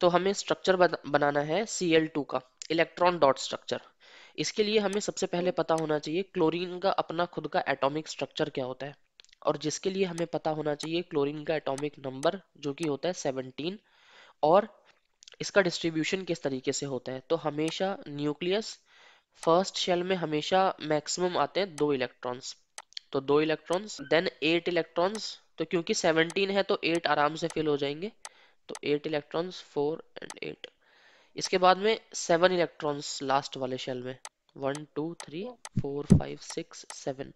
तो हमें स्ट्रक्चर बनाना है सी एल टू का इलेक्ट्रॉन डॉट स्ट्रक्चर इसके लिए हमें सबसे पहले पता होना चाहिए क्लोरीन का अपना खुद का एटॉमिक स्ट्रक्चर क्या होता है और जिसके लिए हमें पता होना चाहिए क्लोरीन का एटॉमिक नंबर जो कि होता है 17 और इसका डिस्ट्रीब्यूशन किस तरीके से होता है तो हमेशा न्यूक्लियस फर्स्ट शेल में हमेशा मैक्सिमम आते हैं दो इलेक्ट्रॉन्स तो दो इलेक्ट्रॉन्स देन एट इलेक्ट्रॉन्स तो क्योंकि 17 है तो एट आराम से फिल हो जाएंगे तो eight electrons four and eight इसके बाद में सेवन इलेक्ट्रॉन्स लास्ट वाले शेल में one two three four five six seven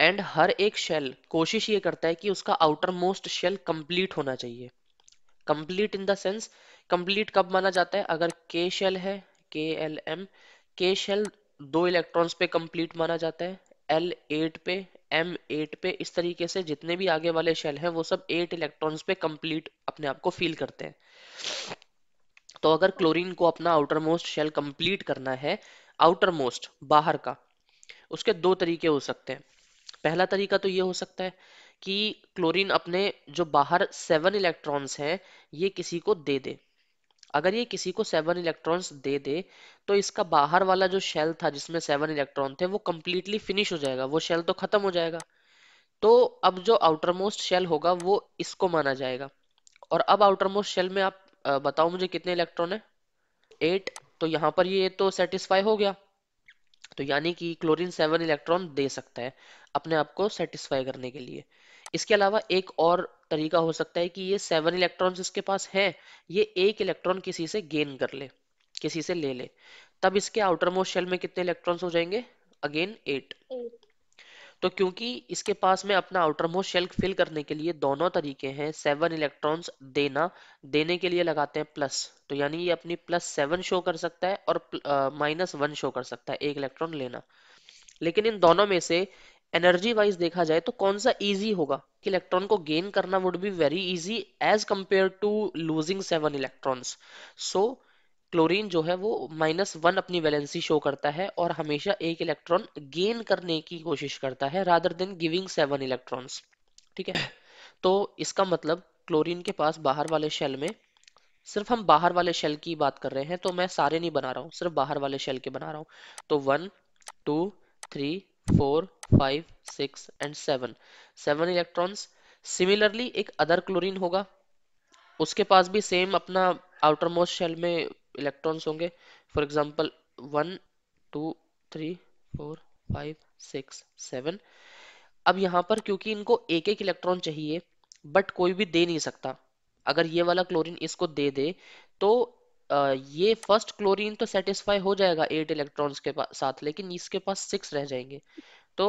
and हर एक शेल कोशिश ये करता है कि उसका आउटर मोस्ट शेल कंप्लीट होना चाहिए complete in the sense complete कब माना जाता है अगर के शेल है K L M K shell दो इलेक्ट्रॉन्स पे कंप्लीट माना जाता है एल एट पे एम एट पे इस तरीके से जितने भी आगे वाले शेल हैं वो सब एट इलेक्ट्रॉन्स पे कंप्लीट अपने आप को फील करते हैं तो अगर क्लोरीन को अपना आउटर मोस्ट शेल कंप्लीट करना है आउटर मोस्ट बाहर का उसके दो तरीके हो सकते हैं पहला तरीका तो ये हो सकता है कि क्लोरीन अपने जो बाहर सेवन इलेक्ट्रॉन्स हैं ये किसी को दे दे अगर ये किसी को सेवन इलेक्ट्रॉन्स दे दे तो इसका बाहर वाला जो शेल था जिसमें सेवन इलेक्ट्रॉन थे वो कम्प्लीटली फिनिश हो जाएगा वो शेल तो खत्म हो जाएगा तो अब जो आउटर मोस्ट शेल होगा वो इसको माना जाएगा और अब आउटर मोस्ट शेल में आप बताओ मुझे कितने इलेक्ट्रॉन है एट तो यहाँ पर ये तो सेटिस्फाई हो गया तो यानी कि क्लोरीन सेवन इलेक्ट्रॉन दे सकता है अपने आप को सेटिस्फाई करने के लिए इसके अलावा एक और तरीका हो सकता है कि ये सेवन इलेक्ट्रॉन्स इसके पास है ये एक इलेक्ट्रॉन किसी से गेन कर ले किसी से ले ले तब इसके आउटर मोस्ट शेल में कितने इलेक्ट्रॉन्स हो जाएंगे अगेन एट तो क्योंकि इसके पास में अपना आउटर मोस्ट शेल फिल करने के लिए दोनों तरीके हैं सेवन इलेक्ट्रॉन्स देना देने के लिए लगाते हैं प्लस तो यानी ये अपनी प्लस सेवन शो कर सकता है और माइनस वन शो कर सकता है एक इलेक्ट्रॉन लेना लेकिन इन दोनों में से एनर्जी वाइज देखा जाए तो कौन सा इजी होगा कि इलेक्ट्रॉन को गेन करना would be very easy as compare to losing seven electrons so chlorine जो है वो माइनस वन अपनी वैलेंसी शो करता है और हमेशा एक इलेक्ट्रॉन गेन करने की कोशिश करता है rather than giving seven electrons ठीक है तो इसका मतलब क्लोरीन के पास बाहर वाले शेल में सिर्फ हम बाहर वाले शेल की बात कर रहे हैं तो मैं सारे नहीं बना रहा हूँ सिर्फ बाहर वाले शेल के बना रहा हूँ तो one two three four five six and seven seven electrons similarly एक अदर क्लोरीन होगा उसके पास भी सेम अपना आउटर मोस्ट शेल में इलेक्ट्रॉन्स होंगे for example one two three four five six seven अब यहाँ पर क्योंकि इनको एक एक इलेक्ट्रॉन चाहिए बट कोई भी दे नहीं सकता अगर ये वाला क्लोरीन इसको दे दे तो ये फर्स्ट क्लोरीन तो सेटिस्फाई हो जाएगा एट इलेक्ट्रॉन्स के साथ लेकिन इसके पास सिक्स रह जाएंगे तो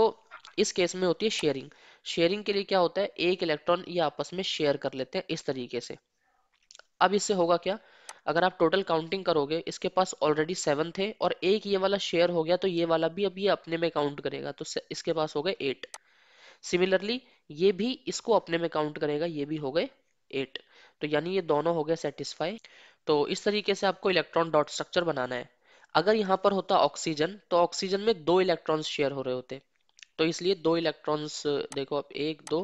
इस केस में होती है शेयरिंग शेयरिंग के लिए क्या होता है एक इलेक्ट्रॉन ये आपस में शेयर कर लेते हैं इस तरीके से अब इससे होगा क्या अगर आप टोटल काउंटिंग करोगे इसके पास ऑलरेडी सेवन थे और एक ये वाला शेयर हो गया तो ये वाला भी अब ये अपने में काउंट करेगा तो इसके पास हो गए एट सिमिलरली ये भी इसको अपने में काउंट करेगा ये भी हो गए एट तो यानी ये दोनों हो गए सेटिस्फाई तो इस तरीके से आपको इलेक्ट्रॉन डॉट स्ट्रक्चर बनाना है अगर यहाँ पर होता ऑक्सीजन तो ऑक्सीजन में दो इलेक्ट्रॉन्स शेयर हो रहे होते तो इसलिए दो इलेक्ट्रॉन्स देखो आप एक दो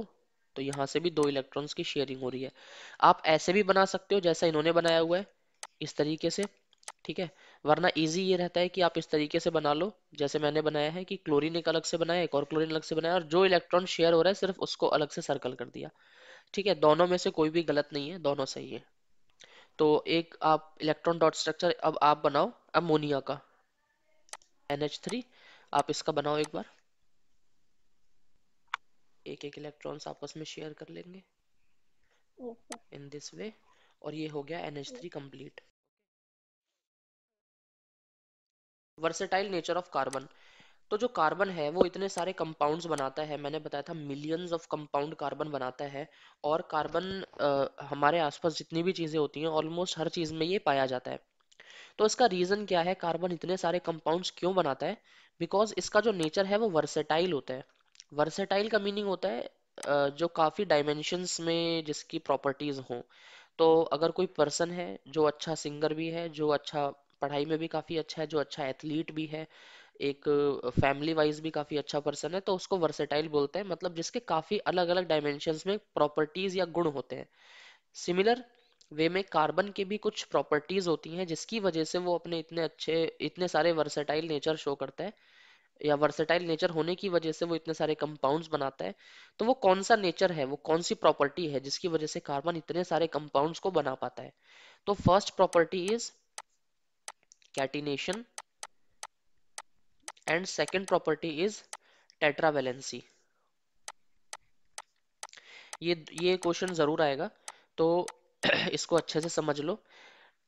तो यहाँ से भी दो इलेक्ट्रॉन्स की शेयरिंग हो रही है आप ऐसे भी बना सकते हो जैसा इन्होंने बनाया हुआ है इस तरीके से ठीक है वरना इजी ये रहता है कि आप इस तरीके से बना लो जैसे मैंने बनाया है कि क्लोरीन एक अलग से बनाया एक और क्लोरीन अलग से बनाया और जो इलेक्ट्रॉन शेयर हो रहा है सिर्फ उसको अलग से सर्कल कर दिया ठीक है दोनों में से कोई भी गलत नहीं है दोनों सही है तो एक आप इलेक्ट्रॉन डॉट स्ट्रक्चर अब आप बनाओ अमोनिया का NH3 आप इसका बनाओ एक बार एक एक इलेक्ट्रॉन आपस में शेयर कर लेंगे इन दिस वे और ये हो गया NH3 three complete versatile nature of carbon तो जो कार्बन है वो इतने सारे कंपाउंड्स बनाता है मैंने बताया था मिलियंस ऑफ कंपाउंड कार्बन बनाता है और कार्बन हमारे आसपास जितनी भी चीज़ें होती हैं ऑलमोस्ट हर चीज़ में ये पाया जाता है तो इसका रीज़न क्या है कार्बन इतने सारे कंपाउंड्स क्यों बनाता है बिकॉज इसका जो नेचर है वो वर्सेटाइल होता है वर्सेटाइल का मीनिंग होता है जो काफ़ी डायमेंशंस में जिसकी प्रॉपर्टीज़ हों तो अगर कोई पर्सन है जो अच्छा सिंगर भी है जो अच्छा पढ़ाई में भी काफ़ी अच्छा है जो अच्छा एथलीट भी है एक फैमिली वाइज भी काफी अच्छा पर्सन है तो उसको वर्सेटाइल बोलते हैं मतलब जिसके काफी अलग अलग डायमेंशन में प्रॉपर्टीज या गुण होते हैं सिमिलर वे में कार्बन के भी कुछ प्रॉपर्टीज होती हैं जिसकी वजह से वो अपने इतने अच्छे इतने सारे वर्सेटाइल नेचर शो करता है या वर्सेटाइल नेचर होने की वजह से वो इतने सारे कंपाउंड्स बनाता है तो वो कौन सा नेचर है वो कौन सी प्रॉपर्टी है जिसकी वजह से कार्बन इतने सारे कंपाउंड्स को बना पाता है तो first property is catenation and second property is tetravalency ये ये क्वेश्चन जरूर आएगा तो इसको अच्छे से समझ लो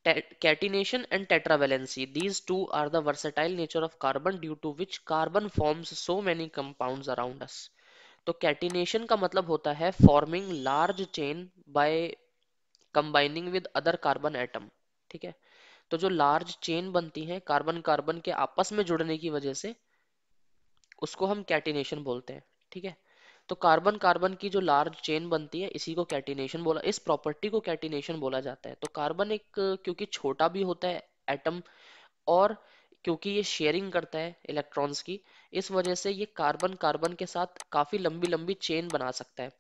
catenation and tetra tetravalency these two are the versatile nature of carbon due to which carbon forms so many compound around us तो कैटिनेशन का मतलब होता है forming large chain by combining with other carbon atom ठीक है तो जो large chain बनती है कार्बन कार्बन के आपस में जुड़ने की वजह से उसको हम कैटिनेशन बोलते हैं ठीक है तो कार्बन कार्बन की जो लार्ज चेन बनती है इसी को कैटिनेशन बोला इस प्रॉपर्टी को कैटिनेशन बोला जाता है तो कार्बन एक क्योंकि छोटा भी होता है एटम और क्योंकि ये शेयरिंग करता है इलेक्ट्रॉन्स की इस वजह से ये कार्बन कार्बन के साथ काफी लंबी लंबी चेन बना सकता है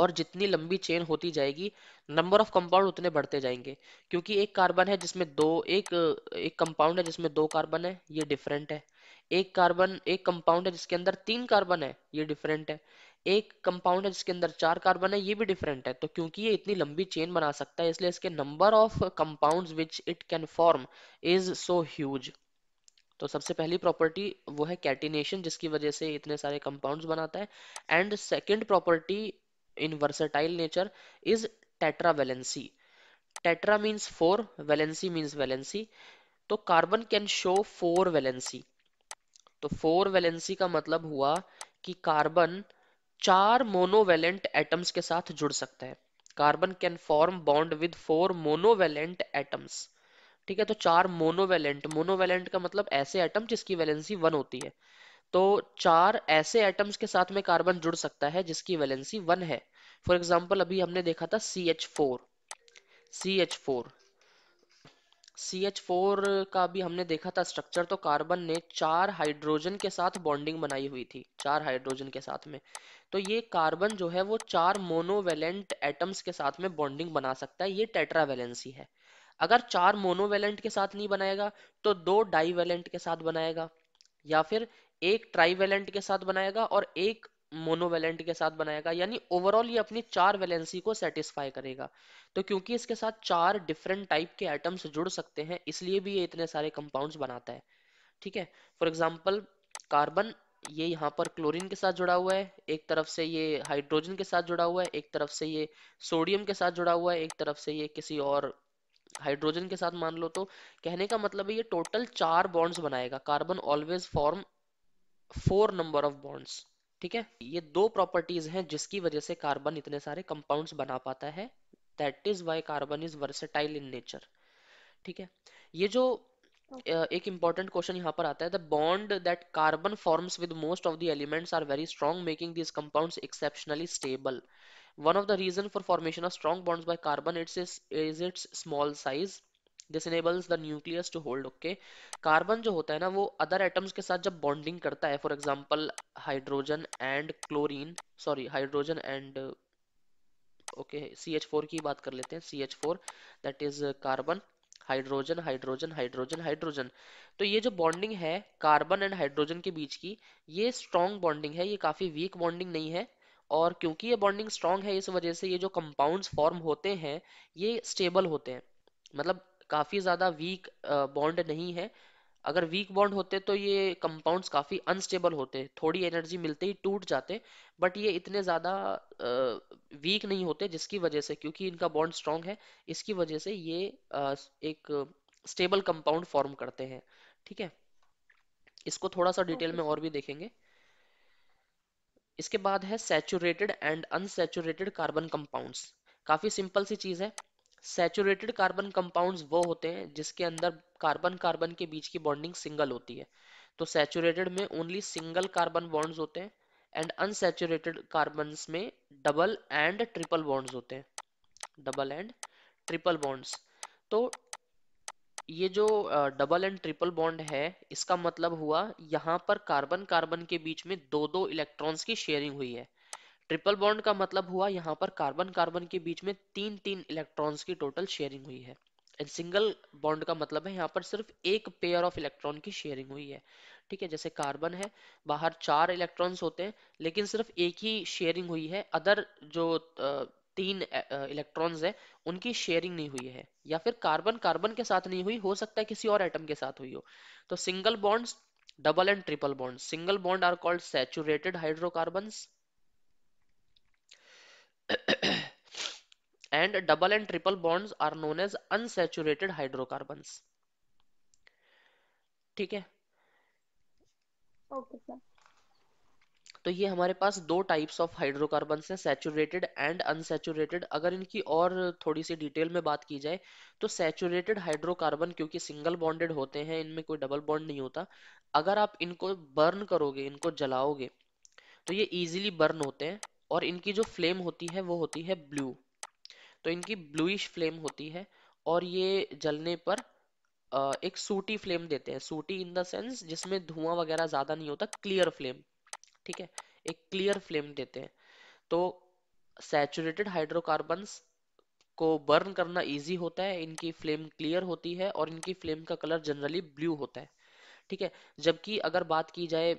और जितनी लंबी चेन होती जाएगी नंबर ऑफ कंपाउंड उतने बढ़ते जाएंगे क्योंकि एक कार्बन है जिसमें दो एक एक कंपाउंड है जिसमें दो कार्बन है ये डिफरेंट है एक कार्बन एक कंपाउंड है जिसके अंदर तीन कार्बन है ये डिफरेंट है एक कंपाउंड है जिसके अंदर चार कार्बन है ये भी डिफरेंट है तो क्योंकि ये इतनी लंबी चेन बना सकता है इसलिए इसके number of compound which it can form is so huge तो सबसे पहली प्रॉपर्टी वो है कैटिनेशन जिसकी वजह से इतने सारे कंपाउंड्स बनाता है and second property in versatile nature is tetravalency. Tetra means four valency means valency. तो carbon can show four valency तो फोर वैलेंसी का मतलब हुआ कि कार्बन चार मोनोवेलेंट एटम्स के साथ जुड़ सकता है carbon can form bond with four monovalent atoms ठीक है तो चार मोनोवेलेंट मोनोवेलेंट का मतलब ऐसे एटम जिसकी वैलेंसी वन होती है तो चार ऐसे एटम्स के साथ में कार्बन जुड़ सकता है जिसकी वैलेंसी वन है फॉर एग्जाम्पल अभी हमने देखा था C H four C H four C H four का भी हमने देखा था स्ट्रक्चर तो कार्बन ने चार हाइड्रोजन के साथ बॉन्डिंग बनाई हुई थी चार हाइड्रोजन के साथ में तो ये कार्बन जो है वो चार मोनोवेलेंट एटम्स के साथ में बॉन्डिंग बना सकता है ये टेट्रावेलेंसी है अगर चार मोनोवेलेंट के साथ नहीं बनाएगा तो दो डाईवेलेंट के साथ बनाएगा या फिर एक ट्राईवेलेंट के साथ बनाएगा और एक मोनोवेलेंट के साथ बनाएगा यानी ओवरऑल ये अपनी चार वैलेंसी को सेटिस्फाई करेगा तो क्योंकि इसके साथ चार डिफरेंट टाइप के एटम्स जुड़ सकते हैं इसलिए भी ये इतने सारे कंपाउंड्स बनाता है ठीक है फॉर एग्जाम्पल कार्बन ये यहाँ पर क्लोरीन के साथ जुड़ा हुआ है एक तरफ से ये हाइड्रोजन के साथ जुड़ा हुआ है एक तरफ से ये सोडियम के साथ जुड़ा हुआ है एक तरफ से ये किसी और हाइड्रोजन के साथ मान लो तो कहने का मतलब है ये टोटल चार बॉन्ड्स बनाएगा carbon always form four number of bonds ठीक है ये दो प्रॉपर्टीज हैं जिसकी वजह से कार्बन इतने सारे कंपाउंड्स बना पाता है that is why carbon is versatile in nature ठीक है ये जो एक इंपॉर्टेंट क्वेश्चन यहाँ पर आता है the bond that carbon forms with most of the elements are very strong making these compound exceptionally stable one of the reason for formation of strong bonds by carbon its is its small size this enables the nucleus to hold okay carbon जो होता है ना वो other atoms के साथ जब bonding करता है for example hydrogen and chlorine sorry hydrogen and okay C H four की बात कर लेते हैं C H four that is carbon hydrogen hydrogen hydrogen hydrogen तो ये जो बॉन्डिंग है कार्बन एंड हाइड्रोजन के बीच की ये स्ट्रॉन्ग बॉन्डिंग है ये काफ़ी वीक बॉन्डिंग नहीं है और क्योंकि ये बॉन्डिंग स्ट्रांग है इस वजह से ये जो कंपाउंड्स फॉर्म होते हैं ये स्टेबल होते हैं मतलब काफ़ी ज़्यादा वीक बॉन्ड नहीं है अगर वीक बॉन्ड होते तो ये कंपाउंड्स काफ़ी अनस्टेबल होते थोड़ी एनर्जी मिलते ही टूट जाते बट ये इतने ज़्यादा वीक नहीं होते जिसकी वजह से क्योंकि इनका बॉन्ड स्ट्रांग है इसकी वजह से ये एक स्टेबल कंपाउंड फॉर्म करते हैं ठीक है इसको थोड़ा सा डिटेल में और भी देखेंगे इसके बाद है saturated and unsaturated carbon compounds काफ़ी सिंपल सी चीज़ है सेचुरेटेड कार्बन कंपाउंड्स वो होते हैं जिसके अंदर कार्बन कार्बन के बीच की बॉन्डिंग सिंगल होती है तो सैचुरेटेड में ओनली सिंगल कार्बन बॉन्ड्स होते हैं एंड अनसेचुरेटेड कार्बन में डबल एंड ट्रिपल बॉन्ड्स होते हैं डबल एंड ट्रिपल बॉन्ड्स तो ये जो डबल एंड ट्रिपल बॉन्ड है इसका मतलब हुआ यहाँ पर कार्बन कार्बन के बीच में दो दो इलेक्ट्रॉन्स की शेयरिंग हुई है ट्रिपल बॉन्ड का मतलब हुआ यहाँ पर कार्बन कार्बन के बीच में तीन तीन इलेक्ट्रॉन्स की टोटल शेयरिंग हुई है एंड सिंगल बॉन्ड का मतलब है यहाँ पर सिर्फ एक पेयर ऑफ इलेक्ट्रॉन की शेयरिंग हुई है ठीक है जैसे कार्बन है बाहर चार इलेक्ट्रॉन्स होते हैं लेकिन सिर्फ एक ही शेयरिंग हुई है अदर जो तीन इलेक्ट्रॉन्स है उनकी शेयरिंग नहीं हुई है या फिर कार्बन कार्बन के साथ नहीं हुई हो सकता है किसी और एटम के साथ हुई हो तो single bonds double and triple bond single bond are called saturated hydrocarbons and double and triple bonds are known as unsaturated hydrocarbons ठीक है तो ये हमारे पास दो टाइप्स ऑफ हाइड्रोकार्बन हैं सैचुरेटेड एंड अनसेचुरेटेड अगर इनकी और थोड़ी सी डिटेल में बात की जाए तो सैचुरेटेड हाइड्रोकार्बन क्योंकि सिंगल बॉन्डेड होते हैं इनमें कोई डबल बॉन्ड नहीं होता अगर आप इनको बर्न करोगे इनको जलाओगे तो ये इजीली बर्न होते हैं और इनकी जो फ्लेम होती है वो होती है ब्लू तो इनकी ब्लूइश फ्लेम होती है और ये जलने पर एक सूटी फ्लेम देते हैं सूटी इन द सेंस जिसमें धुआं वगैरह ज्यादा नहीं होता क्लियर फ्लेम ठीक है एक क्लियर फ्लेम देते हैं तो सैचुरेटेड हाइड्रोकार्बन्स को बर्न करना इजी होता है इनकी फ्लेम क्लियर होती है और इनकी फ्लेम का कलर जनरली ब्लू होता है ठीक है जबकि अगर बात की जाए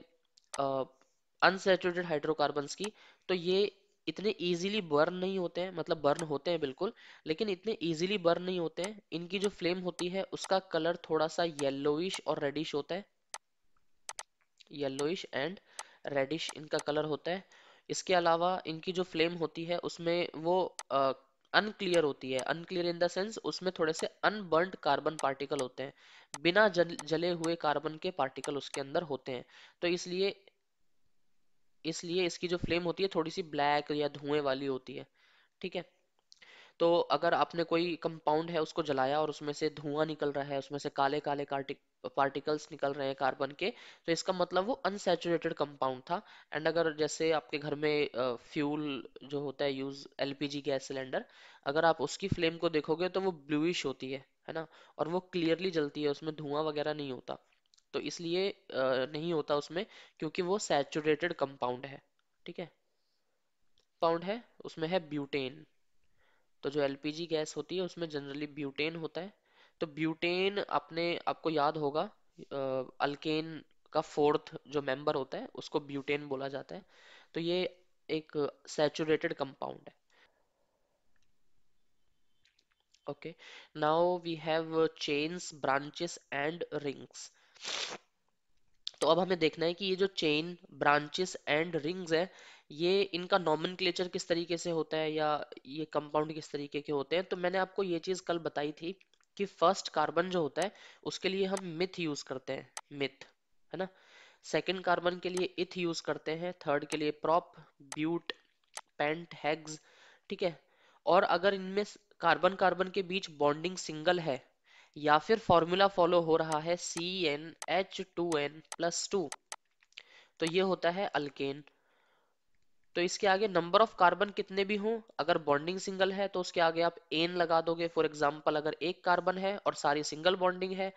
अनसेचुरेटेड हाइड्रोकार्बन की तो ये इतने इजीली बर्न नहीं होते हैं मतलब बर्न होते हैं बिल्कुल लेकिन इतने इजीली बर्न नहीं होते हैं इनकी जो फ्लेम होती है उसका कलर थोड़ा सा येलोइश और रेडिश होता है येलोइश एंड रेडिश इनका कलर होता है इसके अलावा इनकी जो फ्लेम होती है उसमें वो अनक्लियर होती है अनक्लियर इन द सेंस उसमें थोड़े से अनबर्न कार्बन पार्टिकल होते हैं बिना जल, जले हुए कार्बन के पार्टिकल उसके अंदर होते हैं तो इसलिए इसलिए इसकी जो फ्लेम होती है थोड़ी सी ब्लैक या धुएं वाली होती है ठीक है तो अगर आपने कोई कंपाउंड है उसको जलाया और उसमें से धुआं निकल रहा है उसमें से काले काले पार्टिकल्स निकल रहे हैं कार्बन के तो इसका मतलब वो अनसेचुरेटेड कंपाउंड था एंड अगर जैसे आपके घर में फ्यूल जो होता है यूज एलपीजी गैस सिलेंडर अगर आप उसकी फ्लेम को देखोगे तो वो ब्लूइश होती है है ना और वो क्लियरली जलती है उसमें धुआं वगैरह नहीं होता तो इसलिए नहीं होता उसमें क्योंकि वो सैचुरेटेड कंपाउंड है ठीक है कंपाउंड है उसमें है ब्यूटेन तो जो एलपीजी गैस होती है उसमें जनरली ब्यूटेन होता है तो ब्यूटेन अपने आपको याद होगा अल्केन का फोर्थ जो मेंबर होता है उसको ब्यूटेन बोला जाता है तो ये एक सैचुरेटेड कंपाउंड है okay now we have chains branches and rings तो अब हमें देखना है कि ये जो चेन ब्रांचेस एंड रिंग्स है ये इनका नॉमन किस तरीके से होता है या ये कंपाउंड किस तरीके के होते हैं तो मैंने आपको ये चीज़ कल बताई थी कि फर्स्ट कार्बन जो होता है उसके लिए हम मिथ यूज़ करते हैं मिथ है ना सेकेंड कार्बन के लिए इथ यूज़ करते हैं थर्ड के लिए प्रॉप ब्यूट पेंट हैग्स ठीक है और अगर इनमें कार्बन कार्बन के बीच बॉन्डिंग सिंगल है या फिर फॉर्मूला फॉलो हो रहा है C N H two N plus two तो ये होता है अल्केन तो इसके आगे नंबर ऑफ कार्बन कितने भी हों अगर बॉन्डिंग सिंगल है तो उसके आगे आप एन लगा दोगे फॉर एग्जाम्पल अगर एक कार्बन है और सारी सिंगल बॉन्डिंग है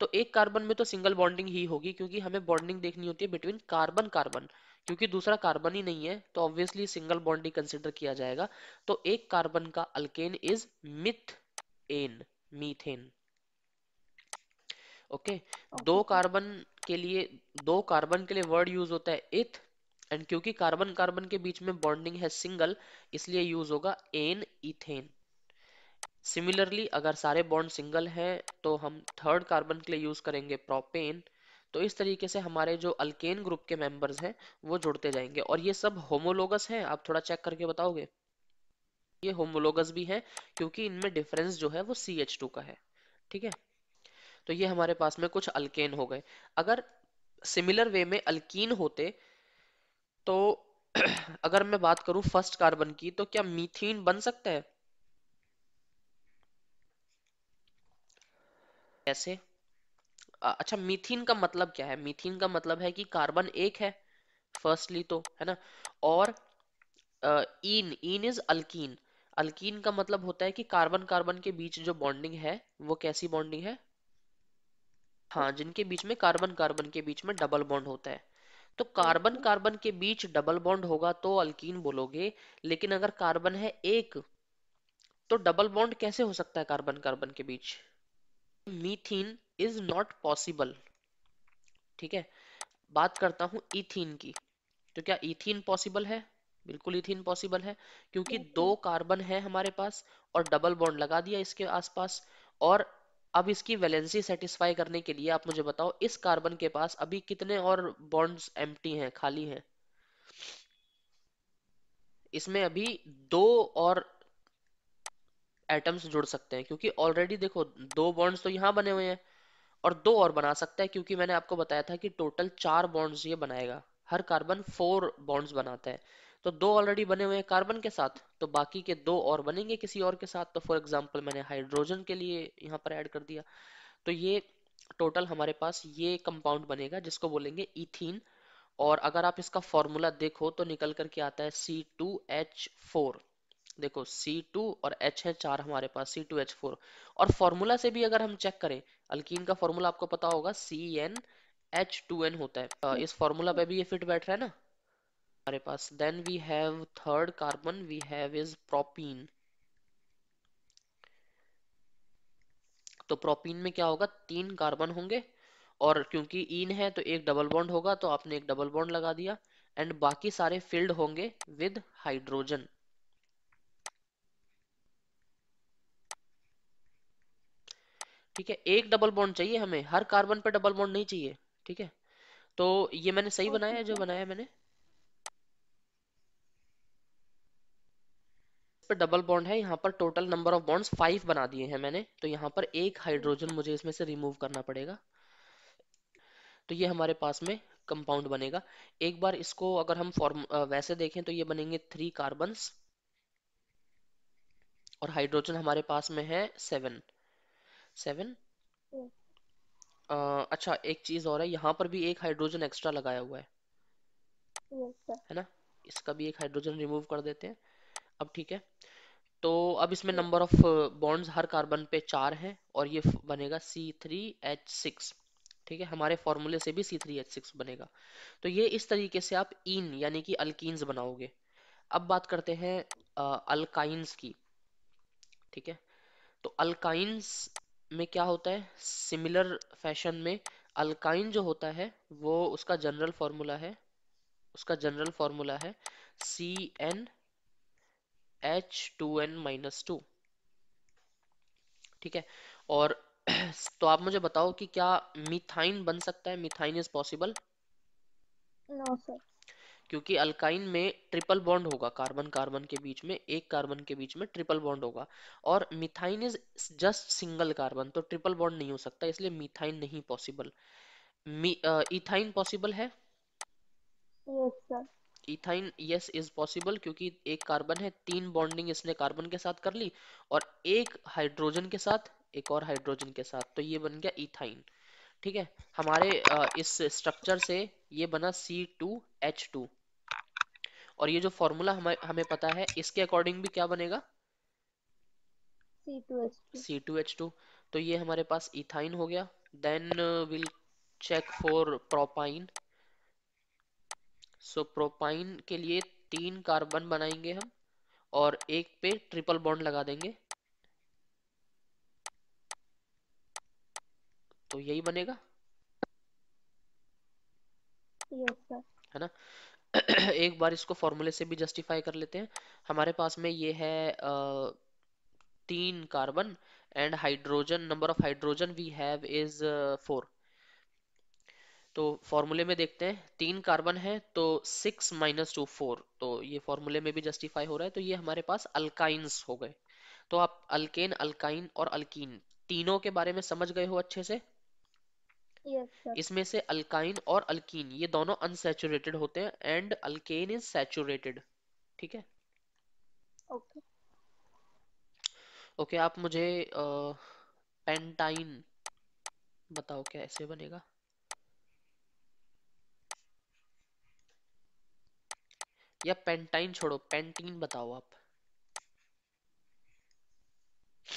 तो एक कार्बन में तो सिंगल बॉन्डिंग ही होगी क्योंकि हमें बॉन्डिंग देखनी होती है बिटवीन कार्बन कार्बन क्योंकि दूसरा कार्बन ही नहीं है तो ऑब्वियसली सिंगल बॉन्डिंग कंसिडर किया जाएगा तो एक कार्बन का alkane is methane methane okay okay? okay. दो कार्बन के लिए दो कार्बन के लिए वर्ड यूज होता है इथ एंड क्योंकि कार्बन कार्बन के बीच में बॉन्डिंग है सिंगल इसलिए यूज होगा एन इथेन सिमिलरली अगर सारे बॉन्ड सिंगल हैं तो हम थर्ड कार्बन के लिए यूज करेंगे प्रोपेन तो इस तरीके से हमारे जो अल्केन ग्रुप के मेंबर्स हैं वो जुड़ते जाएंगे और ये सब होमोलोगस हैं आप थोड़ा चेक करके बताओगे ये होमोलोगस भी है क्योंकि इनमें डिफरेंस जो है वो सी एच टू का है ठीक है तो ये हमारे पास में कुछ अल्केन हो गए अगर सिमिलर वे में अल्कीन होते तो अगर मैं बात करूं फर्स्ट कार्बन की तो क्या मीथेन बन सकता है ऐसे अच्छा मीथेन का मतलब क्या है मीथेन का मतलब है कि कार्बन एक है फर्स्टली तो है ना और इन ईन इज अल्कीन अल्कीन का मतलब होता है कि कार्बन कार्बन के बीच जो बॉन्डिंग है वो कैसी बॉन्डिंग है हाँ जिनके बीच में कार्बन कार्बन के बीच में डबल बॉन्ड होता है तो कार्बन कार्बन के बीच डबल बॉन्ड होगा तो अल्किन बोलोगे लेकिन अगर कार्बन है एक तो डबल बॉन्ड कैसे हो सकता है कार्बन कार्बन के बीच मीथीन इज नॉट पॉसिबल ठीक है बात करता हूं इथीन की तो क्या इथीन पॉसिबल है बिल्कुल इथीन पॉसिबल है क्योंकि दो कार्बन है हमारे पास और डबल बॉन्ड लगा दिया इसके आसपास और अब इसकी वैलेंसी सेटिस्फाई करने के लिए आप मुझे बताओ इस कार्बन के पास अभी कितने और बॉन्ड्स एम्प्टी हैं खाली हैं इसमें अभी दो और एटम्स जुड़ सकते हैं क्योंकि ऑलरेडी देखो दो बॉन्ड्स तो यहां बने हुए हैं और दो और बना सकता है क्योंकि मैंने आपको बताया था कि टोटल चार बॉन्ड्स ये बनाएगा हर कार्बन फोर बॉन्ड्स बनाता है तो दो ऑलरेडी बने हुए हैं कार्बन के साथ तो बाकी के दो और बनेंगे किसी और के साथ तो फॉर एग्जाम्पल मैंने हाइड्रोजन के लिए यहाँ पर एड कर दिया तो ये टोटल हमारे पास ये कंपाउंड बनेगा जिसको बोलेंगे इथिन और अगर आप इसका फॉर्मूला देखो तो निकल करके आता है सी टू एच फोर देखो C2 और H है चार हमारे पास सी टू एच फोर और फॉर्मूला से भी अगर हम चेक करें अल्किन का फॉर्मूला आपको पता होगा C N H two N होता है इस फॉर्मूला पे भी ये फिट बैठ रहा है ना हमारे पास then we have third carbon we have is propene तो प्रोपीन में क्या होगा तीन कार्बन होंगे और क्योंकि इन है तो एक डबल बॉन्ड होगा तो आपने एक डबल बॉन्ड लगा दिया एंड बाकी सारे फिल्ड होंगे विद हाइड्रोजन ठीक है एक डबल बॉन्ड चाहिए हमें हर कार्बन पे डबल बॉन्ड नहीं चाहिए ठीक है तो ये मैंने सही बनाया है जो बनाया मैंने पे डबल बॉन्ड है यहाँ पर total number of bonds five बना दिए हैं मैंने तो यहाँ पर एक हाइड्रोजन मुझे इसमें से रिमूव करना पड़ेगा तो ये हमारे पास में कंपाउंड बनेगा एक बार इसको अगर हम फॉर्म वैसे देखें तो ये बनेंगे थ्री कार्बन और हाइड्रोजन हमारे पास में है सेवन सेवन आ, अच्छा एक चीज और है यहाँ पर भी एक हाइड्रोजन एक्स्ट्रा लगाया हुआ है है ना इसका भी एक हाइड्रोजन रिमूव कर देते हैं अब ठीक है तो अब इसमें नंबर ऑफ बॉन्ड्स हर कार्बन पे चार हैं और ये बनेगा सी थ्री एच सिक्स ठीक है हमारे फॉर्मूले से भी सी थ्री एच सिक्स बनेगा तो ये इस तरीके से आप इन यानी कि अल्किन्स बनाओगे अब बात करते हैं अल्काइंस uh, की ठीक है तो अल्काइंस में क्या होता है सिमिलर फैशन में अल्काइन जो होता है वो उसका जनरल फॉर्मूला है उसका जनरल फॉर्मूला है C N H two N minus two ठीक है और तो आप मुझे बताओ कि क्या मिथाइन बन सकता है methyne is possible no sir क्योंकि अल्काइन में ट्रिपल बॉन्ड होगा कार्बन कार्बन के बीच में एक कार्बन के बीच में ट्रिपल बॉन्ड होगा और methyne is just single carbon तो ट्रिपल बॉन्ड नहीं हो सकता इसलिए मिथाइन नहीं पॉसिबल इथाइन पॉसिबल है yes sir ethyne yes is possible क्योंकि एक कार्बन है तीन बॉन्डिंग इसने कार्बन के साथ कर ली और एक हाइड्रोजन के साथ एक और हाइड्रोजन के साथ तो ये बन गया इथाइन ठीक है हमारे इस स्ट्रक्चर से ये बना सी टू एच टू और ये जो फॉर्मूला हमें हमें पता है इसके अकॉर्डिंग भी क्या बनेगा सी टू एच टू तो ये हमारे पास इथाइन हो गया then will check for propyne so propyne के लिए तीन कार्बन बनाएंगे हम और एक पे ट्रिपल बॉन्ड लगा देंगे तो यही बनेगा है ना एक बार इसको फॉर्मूले से भी जस्टिफाई कर लेते हैं हमारे पास में ये है आ, तीन carbon and hydrogen number of hydrogen we have is four तो फॉर्मूले में देखते हैं तीन कार्बन है तो सिक्स माइनस टू फोर तो ये फॉर्मूले में भी जस्टिफाई हो रहा है तो ये हमारे पास अल्काइंस हो गए तो आप अल्केन अल्काइन और अल्कीन तीनों के बारे में समझ गए हो अच्छे से yes, इसमें से अल्काइन और अल्कीन ये दोनों अनसेचुरेटेड होते हैं एंड अल्केन इज सेचुरेटेड ठीक है ओके okay. ओके okay, आप मुझे पेंटाइन बताओ कैसे बनेगा या पेंटाइन छोड़ो पेंटीन बताओ आप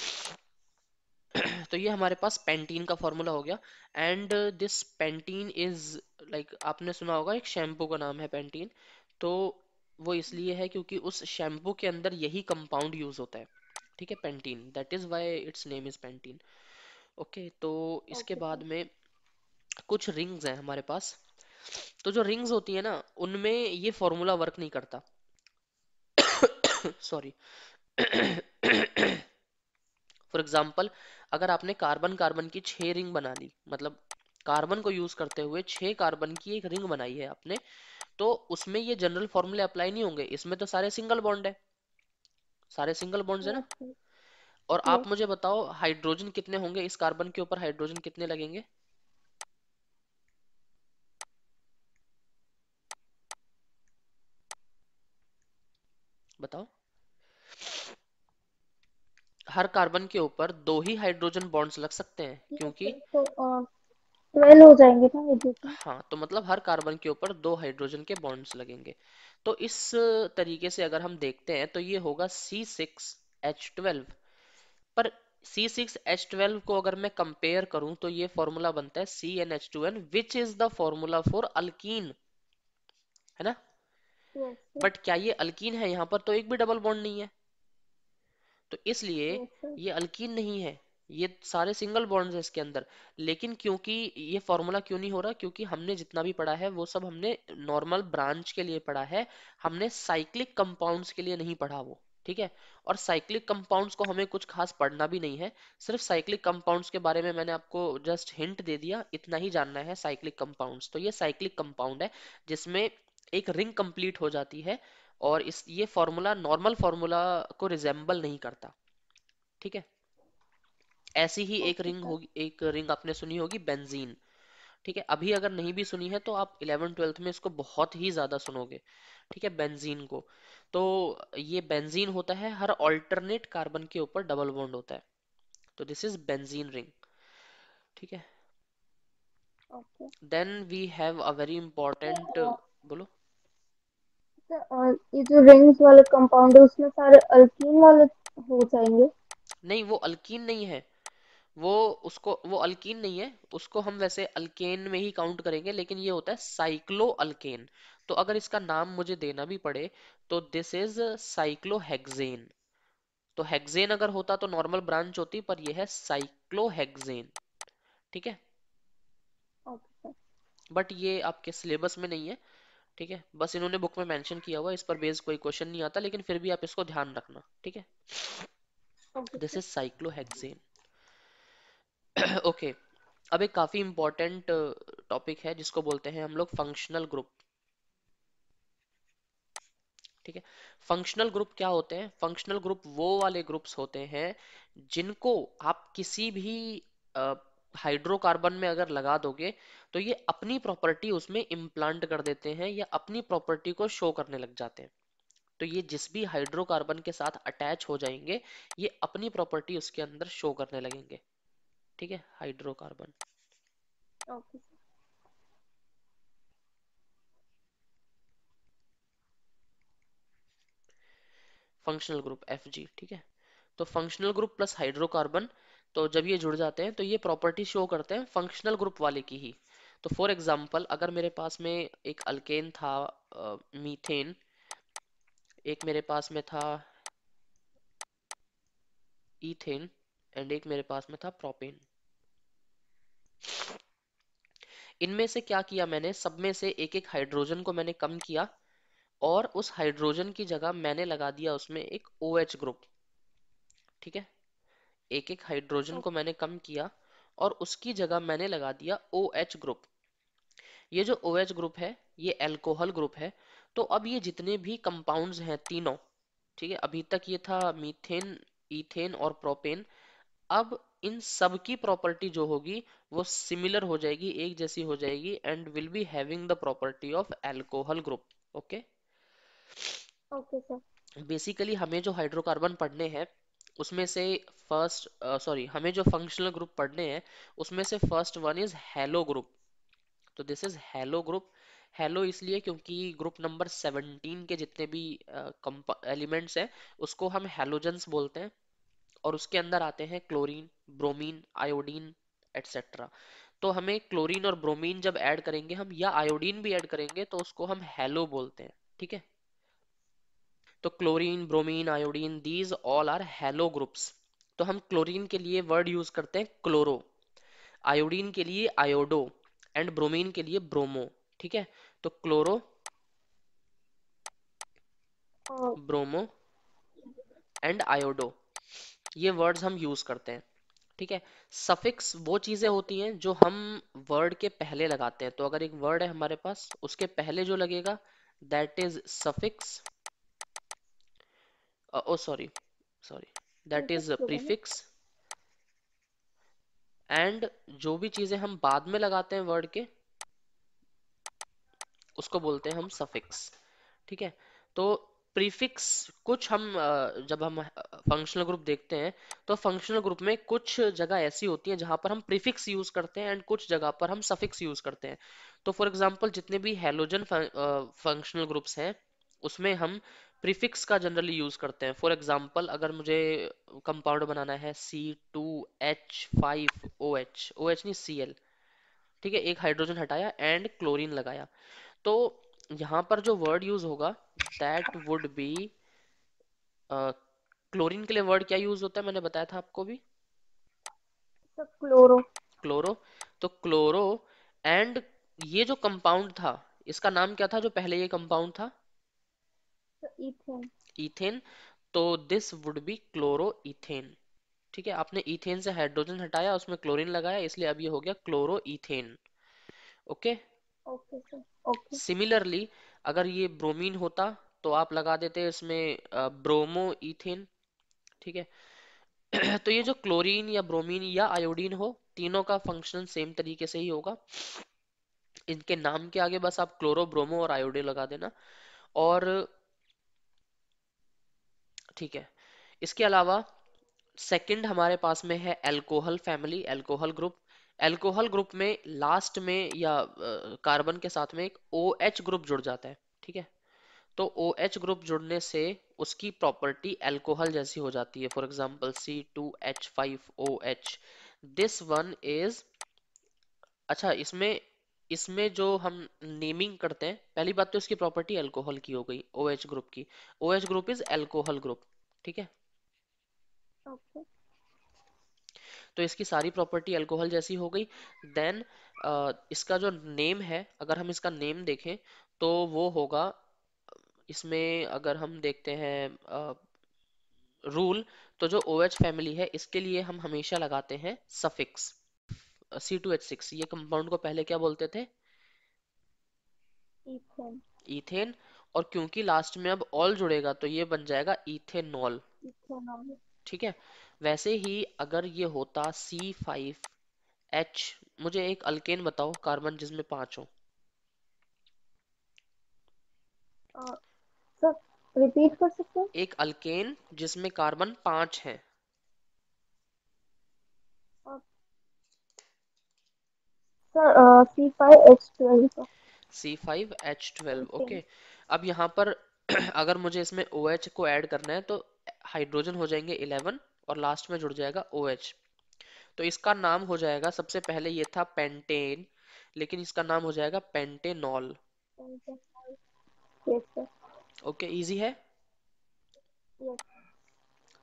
तो ये हमारे पास पेंटीन का फॉर्मूला हो गया and this pentene is like आपने सुना होगा एक शैम्पू का नाम है पेंटीन तो वो इसलिए है क्योंकि उस शैम्पू के अंदर यही कंपाउंड यूज होता है ठीक है pentene that is why its name is pentene okay तो इसके okay. बाद तो में कुछ रिंग्स हैं हमारे पास तो जो रिंग्स होती है ना उनमें ये फॉर्मूला वर्क नहीं करता सॉरी फॉर एग्जाम्पल अगर आपने कार्बन कार्बन की छह रिंग बना ली मतलब कार्बन को यूज करते हुए छह कार्बन की एक रिंग बनाई है आपने तो उसमें ये जनरल फॉर्मूले अप्लाई नहीं होंगे इसमें तो सारे सिंगल बॉन्ड है सारे सिंगल बॉन्ड है ना और आप मुझे बताओ हाइड्रोजन कितने होंगे इस कार्बन के ऊपर हाइड्रोजन कितने लगेंगे बताओ हर कार्बन के ऊपर दो ही हाइड्रोजन बॉन्ड्स लग सकते हैं क्योंकि तो, ट्वेल्व तो, हो जाएंगे हाँ तो मतलब हर कार्बन के ऊपर दो हाइड्रोजन के बॉन्ड्स लगेंगे तो इस तरीके से अगर हम देखते हैं तो ये होगा सी सिक्स एच ट्वेल्व पर सी सिक्स एच ट्वेल्व को अगर मैं कंपेयर करूं तो ये फॉर्मूला बनता है C N H two N which is the formula for alkene है ना बट क्या ये अल्कीन है यहाँ पर तो एक भी डबल बॉन्ड नहीं है तो इसलिए ये अल्कीन नहीं है ये सारे सिंगल बॉन्ड्स है इसके अंदर लेकिन क्योंकि ये फॉर्मूला क्यों नहीं हो रहा क्योंकि हमने जितना भी पढ़ा है वो सब हमने नॉर्मल ब्रांच के लिए पढ़ा है हमने साइक्लिक कंपाउंड्स के लिए नहीं पढ़ा वो ठीक है और साइक्लिक कंपाउंड्स को हमें कुछ खास पढ़ना भी नहीं है सिर्फ साइक्लिक कंपाउंड्स के बारे में मैंने आपको जस्ट हिंट दे दिया इतना ही जानना है साइक्लिक कंपाउंड्स तो ये साइक्लिक कंपाउंड है जिसमें एक रिंग कंप्लीट हो जाती है और इस ये फॉर्मूला नॉर्मल फॉर्मूला को रिजेंबल नहीं करता ठीक है ऐसी ही एक रिंग होगी एक रिंग आपने सुनी होगी बेंजीन ठीक है अभी अगर नहीं भी सुनी है तो आप इलेवन ट्वेल्थ में इसको बहुत ही ज़्यादा सुनोगे ठीक है बेंजीन को तो ये बेंजीन होता है हर ऑल्टरनेट कार्बन के ऊपर डबल बॉन्ड होता है तो दिस इज बेंजीन रिंग ठीक है then we have a very important बोलो और ये जो रिंग्स वाले कंपाउंड है उसमें सारे अल्कीन वाले हो जाएंगे नहीं वो अल्कीन नहीं है वो उसको वो अल्कीन नहीं है उसको हम वैसे अल्केन में ही काउंट करेंगे लेकिन ये होता है साइक्लो अल्केन तो अगर इसका नाम मुझे देना भी पड़े तो दिस इज साइक्लो साइक्लोहेक्सेन तो हेक्सेन अगर होता तो नॉर्मल ब्रांच होती पर ये है साइक्लो साइक्लोहेक्सेन ठीक है बट ये आपके सिलेबस में नहीं है ठीक है बस इन्होंने बुक में मेंशन किया हुआ इस पर बेस कोई क्वेश्चन नहीं आता लेकिन फिर भी आप इसको ध्यान रखना ठीक है दिस इज साइक्लोहेक्सेन ओके अब एक काफी इंपॉर्टेंट टॉपिक uh, है जिसको बोलते हैं हम लोग फंक्शनल ग्रुप ठीक है फंक्शनल ग्रुप क्या होते हैं फंक्शनल ग्रुप वो वाले ग्रुप्स होते हैं जिनको आप किसी भी uh, हाइड्रोकार्बन में अगर लगा दोगे तो ये अपनी प्रॉपर्टी उसमें इम्प्लांट कर देते हैं या अपनी प्रॉपर्टी को शो करने लग जाते हैं तो ये जिस भी हाइड्रोकार्बन के साथ अटैच हो जाएंगे ये अपनी प्रॉपर्टी उसके अंदर शो करने लगेंगे ठीक है हाइड्रोकार्बन फंक्शनल ग्रुप एफ ठीक है तो फंक्शनल ग्रुप प्लस हाइड्रोकार्बन तो जब ये जुड़ जाते हैं तो ये प्रॉपर्टी शो करते हैं फंक्शनल ग्रुप वाले की ही तो फॉर एग्जाम्पल अगर मेरे पास में एक अल्केन था मीथेन एक मेरे पास में था इथेन एंड एक मेरे पास में था प्रोपेन इनमें से क्या किया मैंने सब में से एक एक हाइड्रोजन को मैंने कम किया और उस हाइड्रोजन की जगह मैंने लगा दिया उसमें एक ओ OH ग्रुप ठीक है एक एक हाइड्रोजन को मैंने कम किया और उसकी जगह मैंने लगा दिया ओ एच ग्रुप ये जो ओ एच ग्रुप है ये एल्कोहल ग्रुप है तो अब ये जितने भी कंपाउंड्स हैं तीनों ठीक है अभी तक ये था मीथेन इथेन और प्रोपेन अब इन सब की प्रॉपर्टी जो होगी वो सिमिलर हो जाएगी एक जैसी हो जाएगी and will be having the property of alcohol group okay okay sir basically हमें जो हाइड्रोकार्बन पढ़ने हैं उसमें से फर्स्ट सॉरी हमें जो फंक्शनल ग्रुप पढ़ने हैं उसमें से first one is halo group तो this is halo group halo इसलिए क्योंकि ग्रुप नंबर 17 के जितने भी एलिमेंट्स हैं उसको हम हेलोजेंस बोलते हैं और उसके अंदर आते हैं क्लोरीन ब्रोमीन आयोडीन एटसेट्रा तो हमें क्लोरीन और ब्रोमीन जब ऐड करेंगे हम या आयोडीन भी ऐड करेंगे तो उसको हम हेलो बोलते हैं ठीक है तो chlorine bromine iodine these all are halo groups तो हम क्लोरीन के लिए वर्ड यूज करते हैं क्लोरो आयोडीन के लिए आयोडो एंड ब्रोमीन के लिए ब्रोमो ठीक है तो क्लोरो ब्रोमो एंड आयोडो ये वर्ड्स हम यूज करते हैं ठीक है सफिक्स वो चीजें होती हैं जो हम वर्ड के पहले लगाते हैं तो अगर एक वर्ड है हमारे पास उसके पहले जो लगेगा that is suffix uh, oh sorry sorry that is prefix and जो भी चीजें हम बाद में लगाते हैं वर्ड के उसको बोलते हैं हम सफिक्स ठीक है तो प्रीफिक्स कुछ हम uh, जब हम फंक्शनल uh, ग्रुप देखते हैं तो फंक्शनल ग्रुप में कुछ जगह ऐसी होती है जहां पर हम प्रीफिक्स यूज करते हैं एंड कुछ जगह पर हम सफिक्स यूज करते हैं तो फॉर एग्जांपल जितने भी हेलोजन फंक्शनल ग्रुप्स हैं उसमें हम प्रीफिक्स का जनरली यूज करते हैं फॉर एग्जाम्पल अगर मुझे कंपाउंड बनाना है C two H five O H O H नहीं सी एल ठीक है एक हाइड्रोजन हटाया एंड क्लोरीन लगाया तो यहाँ पर जो वर्ड यूज होगा दैट वुड बी क्लोरीन के लिए वर्ड क्या यूज होता है मैंने बताया था आपको भी क्लोरो क्लोरो तो क्लोरो तो एंड ये जो कंपाउंड था इसका नाम क्या था जो पहले ये कंपाउंड था इथेन ईथेन तो this would be chloro ethane ठीक है आपने इथेन से हाइड्रोजन हटाया उसमें क्लोरीन लगाया इसलिए अब ये हो गया क्लोरो इथेन ओके सिमिलरली अगर ये ब्रोमीन होता तो आप लगा देते इसमें ब्रोमो इथेन ठीक है तो ये जो क्लोरीन या ब्रोमीन या आयोडीन हो तीनों का फंक्शन सेम तरीके से ही होगा इनके नाम के आगे बस आप क्लोरो ब्रोमो और आयोडीन लगा देना और ठीक है इसके अलावा सेकंड हमारे पास में है alcohol family alcohol group alcohol group में लास्ट में या कार्बन के साथ में एक ओ OH ग्रुप जुड़ जाता है ठीक है तो ओ OH ग्रुप जुड़ने से उसकी प्रॉपर्टी एल्कोहल जैसी हो जाती है for example C two H five O H this one is अच्छा इसमें इसमें जो हम नेमिंग करते हैं पहली बात तो इसकी प्रॉपर्टी अल्कोहल की हो गई ओ एच ग्रुप की O H group is alcohol group ठीक है तो इसकी सारी प्रॉपर्टी अल्कोहल जैसी हो गई देन इसका जो नेम है अगर हम इसका नेम देखें तो वो होगा इसमें अगर हम देखते हैं रूल तो जो ओ OH फैमिली है इसके लिए हम हमेशा लगाते हैं suffix C two H six ये कंपाउंड को पहले क्या बोलते थे इथेन और क्योंकि लास्ट में अब ऑल जुड़ेगा तो ये बन जाएगा इथेनॉल ठीक है वैसे ही अगर ये होता सी फाइव एच मुझे एक अल्केन बताओ कार्बन जिसमें पांच हो रिपीट कर सकते हैं एक अल्केन जिसमें कार्बन पांच है सर ओके uh, अब यहाँ पर अगर मुझे इसमें ओ OH को ऐड करना है तो हाइड्रोजन हो जाएंगे इलेवन और लास्ट में जुड़ जाएगा ओ OH. तो इसका नाम हो जाएगा सबसे पहले ये था पेंटेन लेकिन इसका नाम हो जाएगा पेंटेनॉल ओके इजी है yes.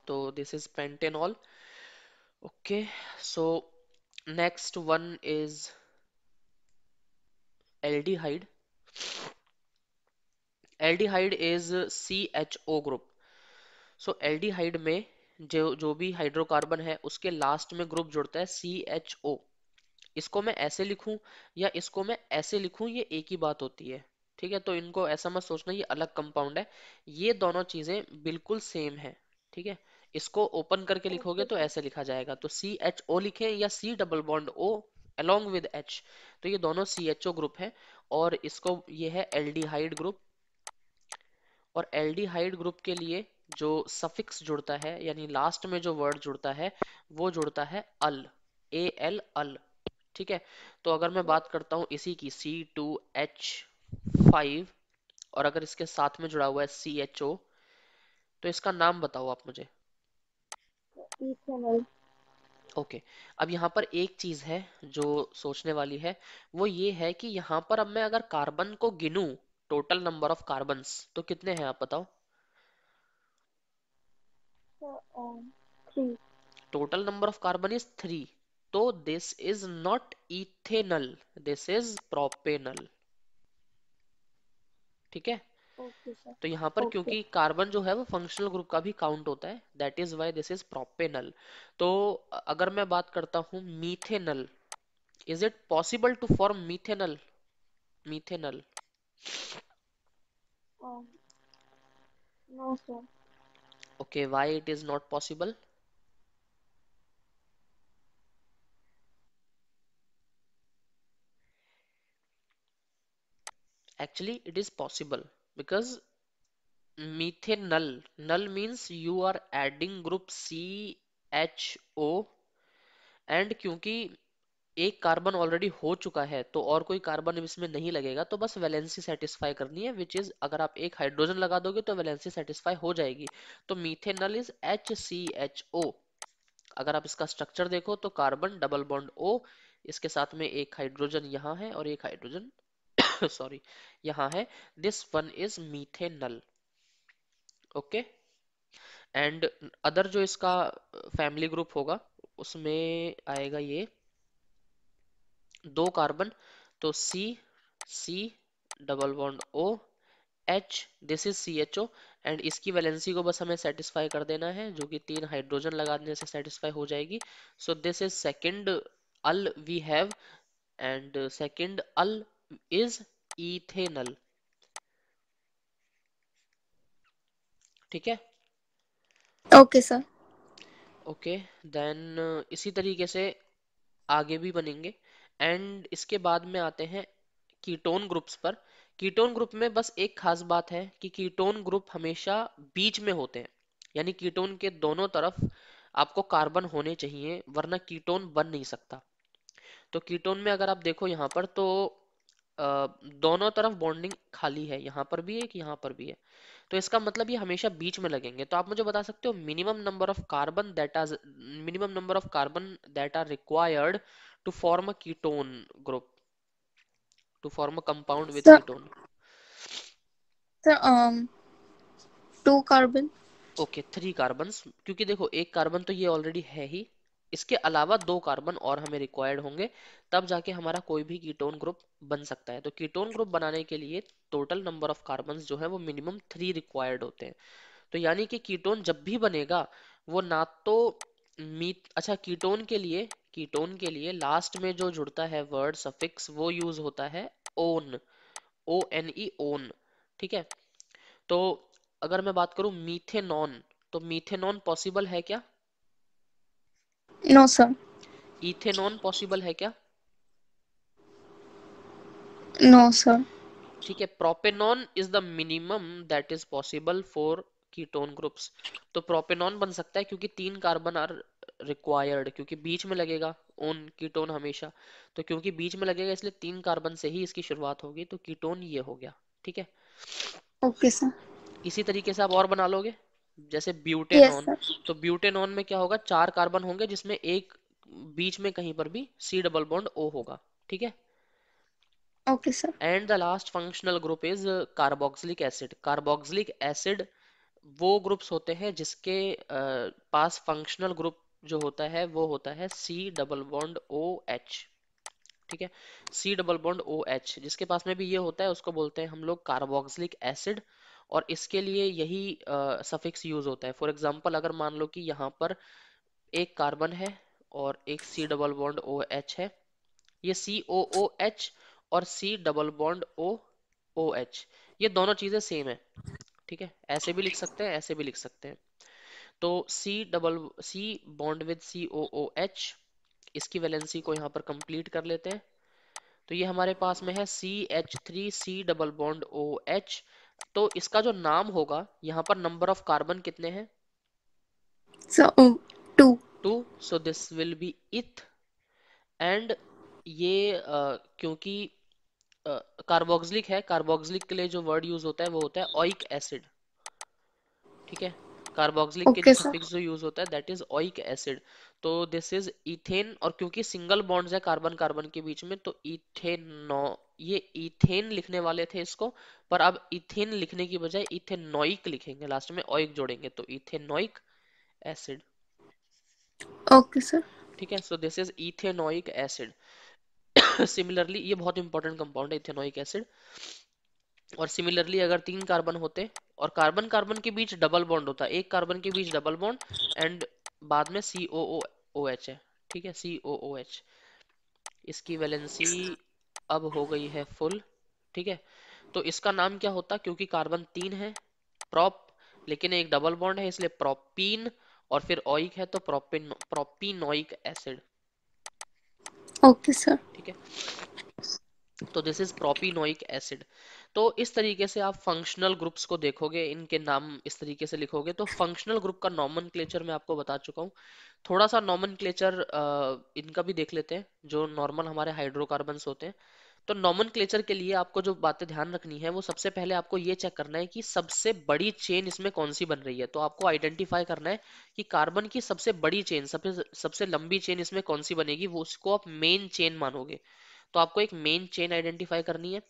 तो this is pentanol okay so next one is aldehyde aldehyde is C H O group so aldehyde में जो जो भी हाइड्रोकार्बन है उसके लास्ट में ग्रुप जुड़ता है सी एच ओ इसको मैं ऐसे लिखूं या इसको मैं ऐसे लिखूं ये एक ही बात होती है ठीक है तो इनको ऐसा मत सोचना ये अलग कंपाउंड है ये दोनों चीजें बिल्कुल सेम है ठीक है इसको ओपन करके लिखोगे तो ऐसे लिखा जाएगा तो सी एच ओ लिखे या C double bond O along with H तो ये दोनों सी एच ओ ग्रुप है और इसको ये है एल डी हाइड ग्रुप और एल डी हाइड ग्रुप के लिए जो सफिक्स जुड़ता है यानी लास्ट में जो वर्ड जुड़ता है वो जुड़ता है अल ए एल अल ठीक है तो अगर मैं बात करता हूँ इसी की सी टू एच फाइव और अगर इसके साथ में जुड़ा हुआ है सी एच ओ तो इसका नाम बताओ आप मुझे इथेनॉल e ओके अब यहाँ पर एक चीज है जो सोचने वाली है वो ये है कि यहाँ पर अब मैं अगर कार्बन को गिनू टोटल नंबर ऑफ कार्बन तो कितने हैं आप बताओ total number of carbon is three तो this is not ethanal this is propanal ठीक है तो यहाँ पर okay. क्योंकि कार्बन जो है वो फंक्शनल ग्रुप का भी काउंट होता है that is why this is propanal तो अगर मैं बात करता हूँ methanal is it possible to form methanal methanal okay why it is not possible actually it is possible because methane null null means you are adding group C H O and क्योंकि एक carbon already हो चुका है तो और कोई carbon इसमें नहीं लगेगा तो बस वैलेंसी सेटिस्फाई करनी है विच इज अगर आप एक हाइड्रोजन लगा दोगे तो वैलेंसी सेटिस्फाई हो जाएगी तो methanal is H C H O अगर आप इसका स्ट्रक्चर देखो तो कार्बन डबल बॉन्ड ओ इसके साथ में एक हाइड्रोजन यहाँ है और एक हाइड्रोजन सॉरी यहाँ है this one is methanal okay and other जो इसका फैमिली ग्रुप होगा उसमें आएगा ये दो कार्बन तो C C double bond O H this is C H O and इसकी वैलेंसी को बस हमें सेटिस्फाई कर देना है जो कि तीन हाइड्रोजन लगा देने से सेटिस्फाई हो जाएगी so this is second al we have and second al is ethanal ठीक है okay sir okay then uh, इसी तरीके से आगे भी बनेंगे एंड इसके बाद में आते हैं कीटोन ग्रुप्स पर कीटोन ग्रुप में बस एक खास बात है कि कीटोन ग्रुप हमेशा बीच में होते हैं यानी कीटोन के दोनों तरफ आपको कार्बन होने चाहिए वरना कीटोन बन नहीं सकता तो कीटोन में अगर आप देखो यहाँ पर तो दोनों तरफ बॉन्डिंग खाली है यहाँ पर भी एक यहाँ पर भी है तो इसका मतलब ये हमेशा बीच में लगेंगे तो आप मुझे बता सकते हो minimum number of carbon that are minimum number of carbon that are required to form a ketone group to form a compound with ketone sir um two carbon okay three carbon क्योंकि देखो एक carbon तो ये already है ही इसके अलावा दो carbon और हमें रिक्वायर्ड होंगे तब जाके हमारा कोई भी कीटोन ग्रुप बन सकता है तो कीटोन ग्रुप बनाने के लिए टोटल नंबर ऑफ कार्बन जो है वो मिनिमम थ्री रिक्वायर्ड होते हैं तो यानी कि कीटोन जब भी बनेगा वो ना तो मीट अच्छा कीटोन के लिए कीटोन के लिए लास्ट में जो जुड़ता है वर्ड सफिक्स वो यूज होता है one O N E one ठीक है तो अगर मैं बात करूं मीथेनॉन तो मीथेनॉन पॉसिबल है क्या नो सर इथेनॉन पॉसिबल है क्या नो सर ठीक है propanone is the minimum that is possible for ketone groups तो प्रोपेनॉन बन सकता है क्योंकि तीन कार्बन आर रिक्वायर्ड क्योंकि बीच में लगेगा ओन कीटोन हमेशा तो क्योंकि बीच में लगेगा इसलिए तीन कार्बन से ही इसकी शुरुआत होगी तो कीटोन ये हो गया ठीक है ओके okay, सर इसी तरीके से आप और बना लोगे जैसे ब्यूटेनॉन yes, तो ब्यूटेनॉन में क्या होगा चार कार्बन होंगे जिसमें एक बीच में कहीं पर भी सी डबल बॉन्ड ओ होगा ठीक है okay sir and the last functional group is carboxylic acid carboxylic acid वो ग्रुप्स होते हैं जिसके पास फंक्शनल ग्रुप जो होता है वो होता है C double bond O H ठीक है C double bond O H जिसके पास में भी ये होता है उसको बोलते हैं हम लोग कार्बोक्सिलिक एसिड और इसके लिए यही सफिक्स यूज होता है फॉर एग्जाम्पल अगर मान लो कि यहाँ पर एक कार्बन है और एक C double bond O H है ये सी ओ ओ एच और C double bond O O H ये दोनों चीजें सेम है ठीक है ऐसे भी लिख सकते हैं ऐसे भी लिख सकते हैं तो C double C bond with C O O H इसकी वैलेंसी को यहाँ पर कंप्लीट कर लेते हैं तो ये हमारे पास में है C H three C double bond O H तो इसका जो नाम होगा यहाँ पर नंबर ऑफ कार्बन कितने हैं so two two so this will be eth and ये uh, क्योंकि कार्बोक्सिलिक uh, है कार्बोक्सिलिक के लिए जो वर्ड यूज होता है वो होता है ऑइक एसिड ठीक है कार्बोक्सिलिक okay, के लिए जो यूज होता है दैट इज ऑइक एसिड तो दिस इज इथेन और क्योंकि सिंगल बॉन्ड्स है कार्बन कार्बन के बीच में तो इथेनो ये इथेन लिखने वाले थे इसको पर अब इथेन लिखने की बजाय इथेनोइक लिखेंगे लास्ट में ऑइक जोड़ेंगे तो इथेनोइक एसिड ओके सर ठीक है so this is ethanoic acid similarly ये बहुत इंपॉर्टेंट कंपाउंड है इथेनोइक एसिड और सिमिलरली अगर तीन कार्बन होते और कार्बन कार्बन के बीच डबल बॉन्ड होता एक कार्बन के बीच डबल बॉन्ड एंड बाद में सीओ ओ एच है ठीक है सी ओ ओ एच इसकी वैलेंसी अब हो गई है फुल ठीक है तो इसका नाम क्या होता क्योंकि कार्बन तीन है प्रॉप लेकिन एक डबल बॉन्ड है इसलिए प्रोपीन और फिर ऑइक है तो propan propanoic acid okay sir ठीक है तो दिस इज प्रोपिनोइक एसिड तो इस तरीके से आप फंक्शनल ग्रुप्स को देखोगे इनके नाम इस तरीके से लिखोगे तो फंक्शनल ग्रुप का नॉमन मैं आपको बता चुका हूँ थोड़ा सा नॉमन इनका भी देख लेते हैं जो नॉर्मल हमारे हाइड्रोकार्बन होते हैं तो नॉमन के लिए आपको जो बातें ध्यान रखनी है वो सबसे पहले आपको ये चेक करना है कि सबसे बड़ी चेन इसमें कौन सी बन रही है तो आपको आइडेंटिफाई करना है कि कार्बन की सबसे बड़ी चेन सबसे सबसे लंबी चेन इसमें कौन सी बनेगी वो उसको आप मेन चेन मानोगे तो आपको एक मेन चेन आइडेंटिफाई करनी है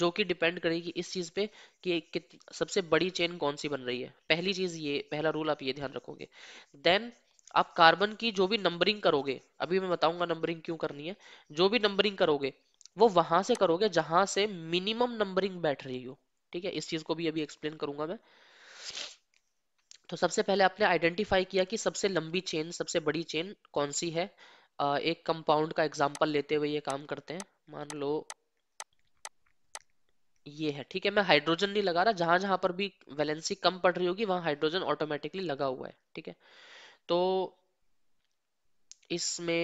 जो कि डिपेंड करेगी इस चीज़ पे कि, सबसे बड़ी चेन कौन सी बन रही है पहली चीज़ ये पहला रूल आप ये ध्यान रखोगे देन आप कार्बन की जो भी नंबरिंग करोगे अभी मैं बताऊंगा नंबरिंग क्यों करनी है जो भी नंबरिंग करोगे वो वहां से करोगे जहां से मिनिमम नंबरिंग बैठ रही हो ठीक है इस चीज को भी अभी एक्सप्लेन करूंगा मैं तो सबसे पहले आपने आइडेंटिफाई किया कि सबसे लंबी चेन सबसे बड़ी चेन कौन सी है एक कंपाउंड का एग्जाम्पल लेते हुए ये काम करते हैं मान लो ये है ठीक है मैं हाइड्रोजन नहीं लगा रहा जहां जहां पर भी वैलेंसी कम पड़ रही होगी वहां हाइड्रोजन ऑटोमेटिकली लगा हुआ है ठीक है तो इसमें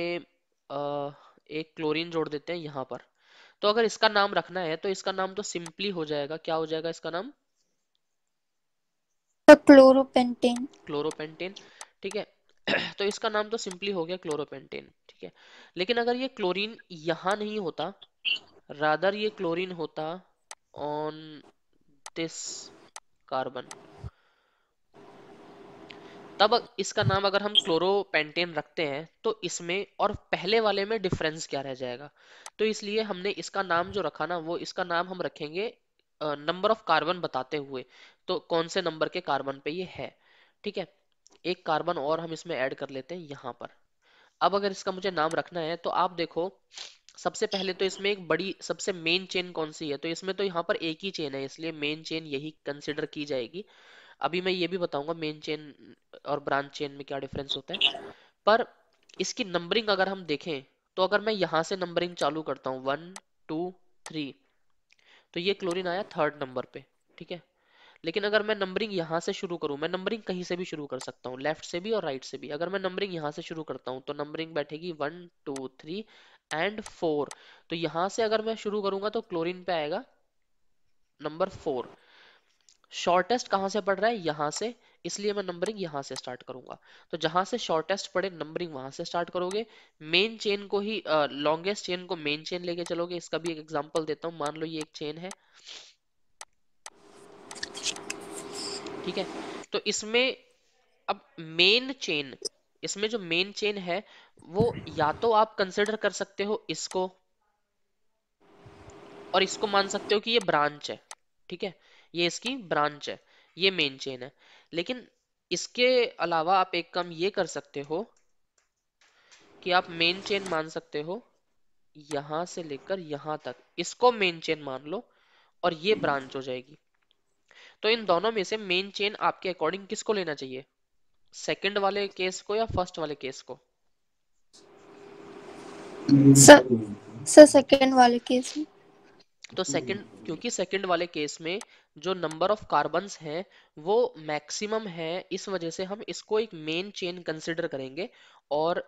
एक क्लोरीन जोड़ देते हैं यहाँ पर तो अगर इसका नाम रखना है तो इसका नाम तो सिंपली हो जाएगा क्या हो जाएगा इसका नाम क्लोरोपेंटेन तो क्लोरोपेंटेन ठीक है तो इसका नाम तो सिंपली हो गया क्लोरोपेंटेन ठीक है लेकिन अगर ये क्लोरीन यहाँ नहीं होता रादर ये क्लोरीन होता ऑन दिस कार्बन तब इसका नाम अगर हम क्लोरोपेंटेन रखते हैं तो इसमें और पहले वाले में डिफरेंस क्या रह जाएगा तो इसलिए हमने इसका नाम जो रखा ना वो इसका नाम हम रखेंगे नंबर ऑफ कार्बन बताते हुए तो कौन से नंबर के कार्बन पे ये है ठीक है एक कार्बन और हम इसमें ऐड कर लेते हैं यहाँ पर अब अगर इसका मुझे नाम रखना है तो आप देखो सबसे पहले तो इसमें एक बड़ी सबसे मेन चेन कौन सी है तो इसमें तो यहाँ पर एक ही चेन है इसलिए मेन चेन यही कंसिडर की जाएगी अभी मैं ये भी बताऊंगा मेन चेन और ब्रांच चेन में क्या डिफरेंस होता है पर इसकी नंबरिंग अगर हम देखें तो अगर मैं यहाँ से नंबरिंग चालू करता हूँ वन टू थ्री तो ये क्लोरीन आया थर्ड नंबर पे ठीक है लेकिन अगर मैं नंबरिंग यहाँ से शुरू करूँ मैं नंबरिंग कहीं से भी शुरू कर सकता हूँ लेफ्ट से भी और राइट से भी अगर मैं नंबरिंग यहाँ से शुरू करता हूँ तो नंबरिंग बैठेगी one two three and four तो यहाँ से अगर मैं शुरू करूंगा तो क्लोरिन पे आएगा नंबर फोर शॉर्टेस्ट कहाँ से पड़ रहा है यहाँ से इसलिए मैं नंबरिंग यहाँ से स्टार्ट करूंगा तो जहां से शॉर्टेस्ट पड़े नंबरिंग वहां से स्टार्ट करोगे मेन चेन को ही लॉन्गेस्ट चेन को मेन चेन लेके चलोगे इसका भी एक एग्जाम्पल देता हूँ मान लो ये एक चेन है ठीक है तो इसमें अब मेन चेन इसमें जो मेन चेन है वो या तो आप कंसिडर कर सकते हो इसको और इसको मान सकते हो कि ये ब्रांच है ठीक है ये इसकी ब्रांच है ये मेन चेन है लेकिन इसके अलावा आप एक काम ये कर सकते हो कि आप मेन चेन मान सकते हो यहां से लेकर यहां तक इसको मेन चेन मान लो और ये ब्रांच हो जाएगी तो इन दोनों में से मेन चेन आपके अकॉर्डिंग किसको लेना चाहिए सेकंड वाले केस को या फर्स्ट वाले केस को सर सेकंड वाले केस में तो सेकंड क्योंकि सेकंड वाले केस में जो नंबर ऑफ कार्बन हैं वो मैक्सिमम है इस वजह से हम इसको एक मेन चेन कंसिडर करेंगे और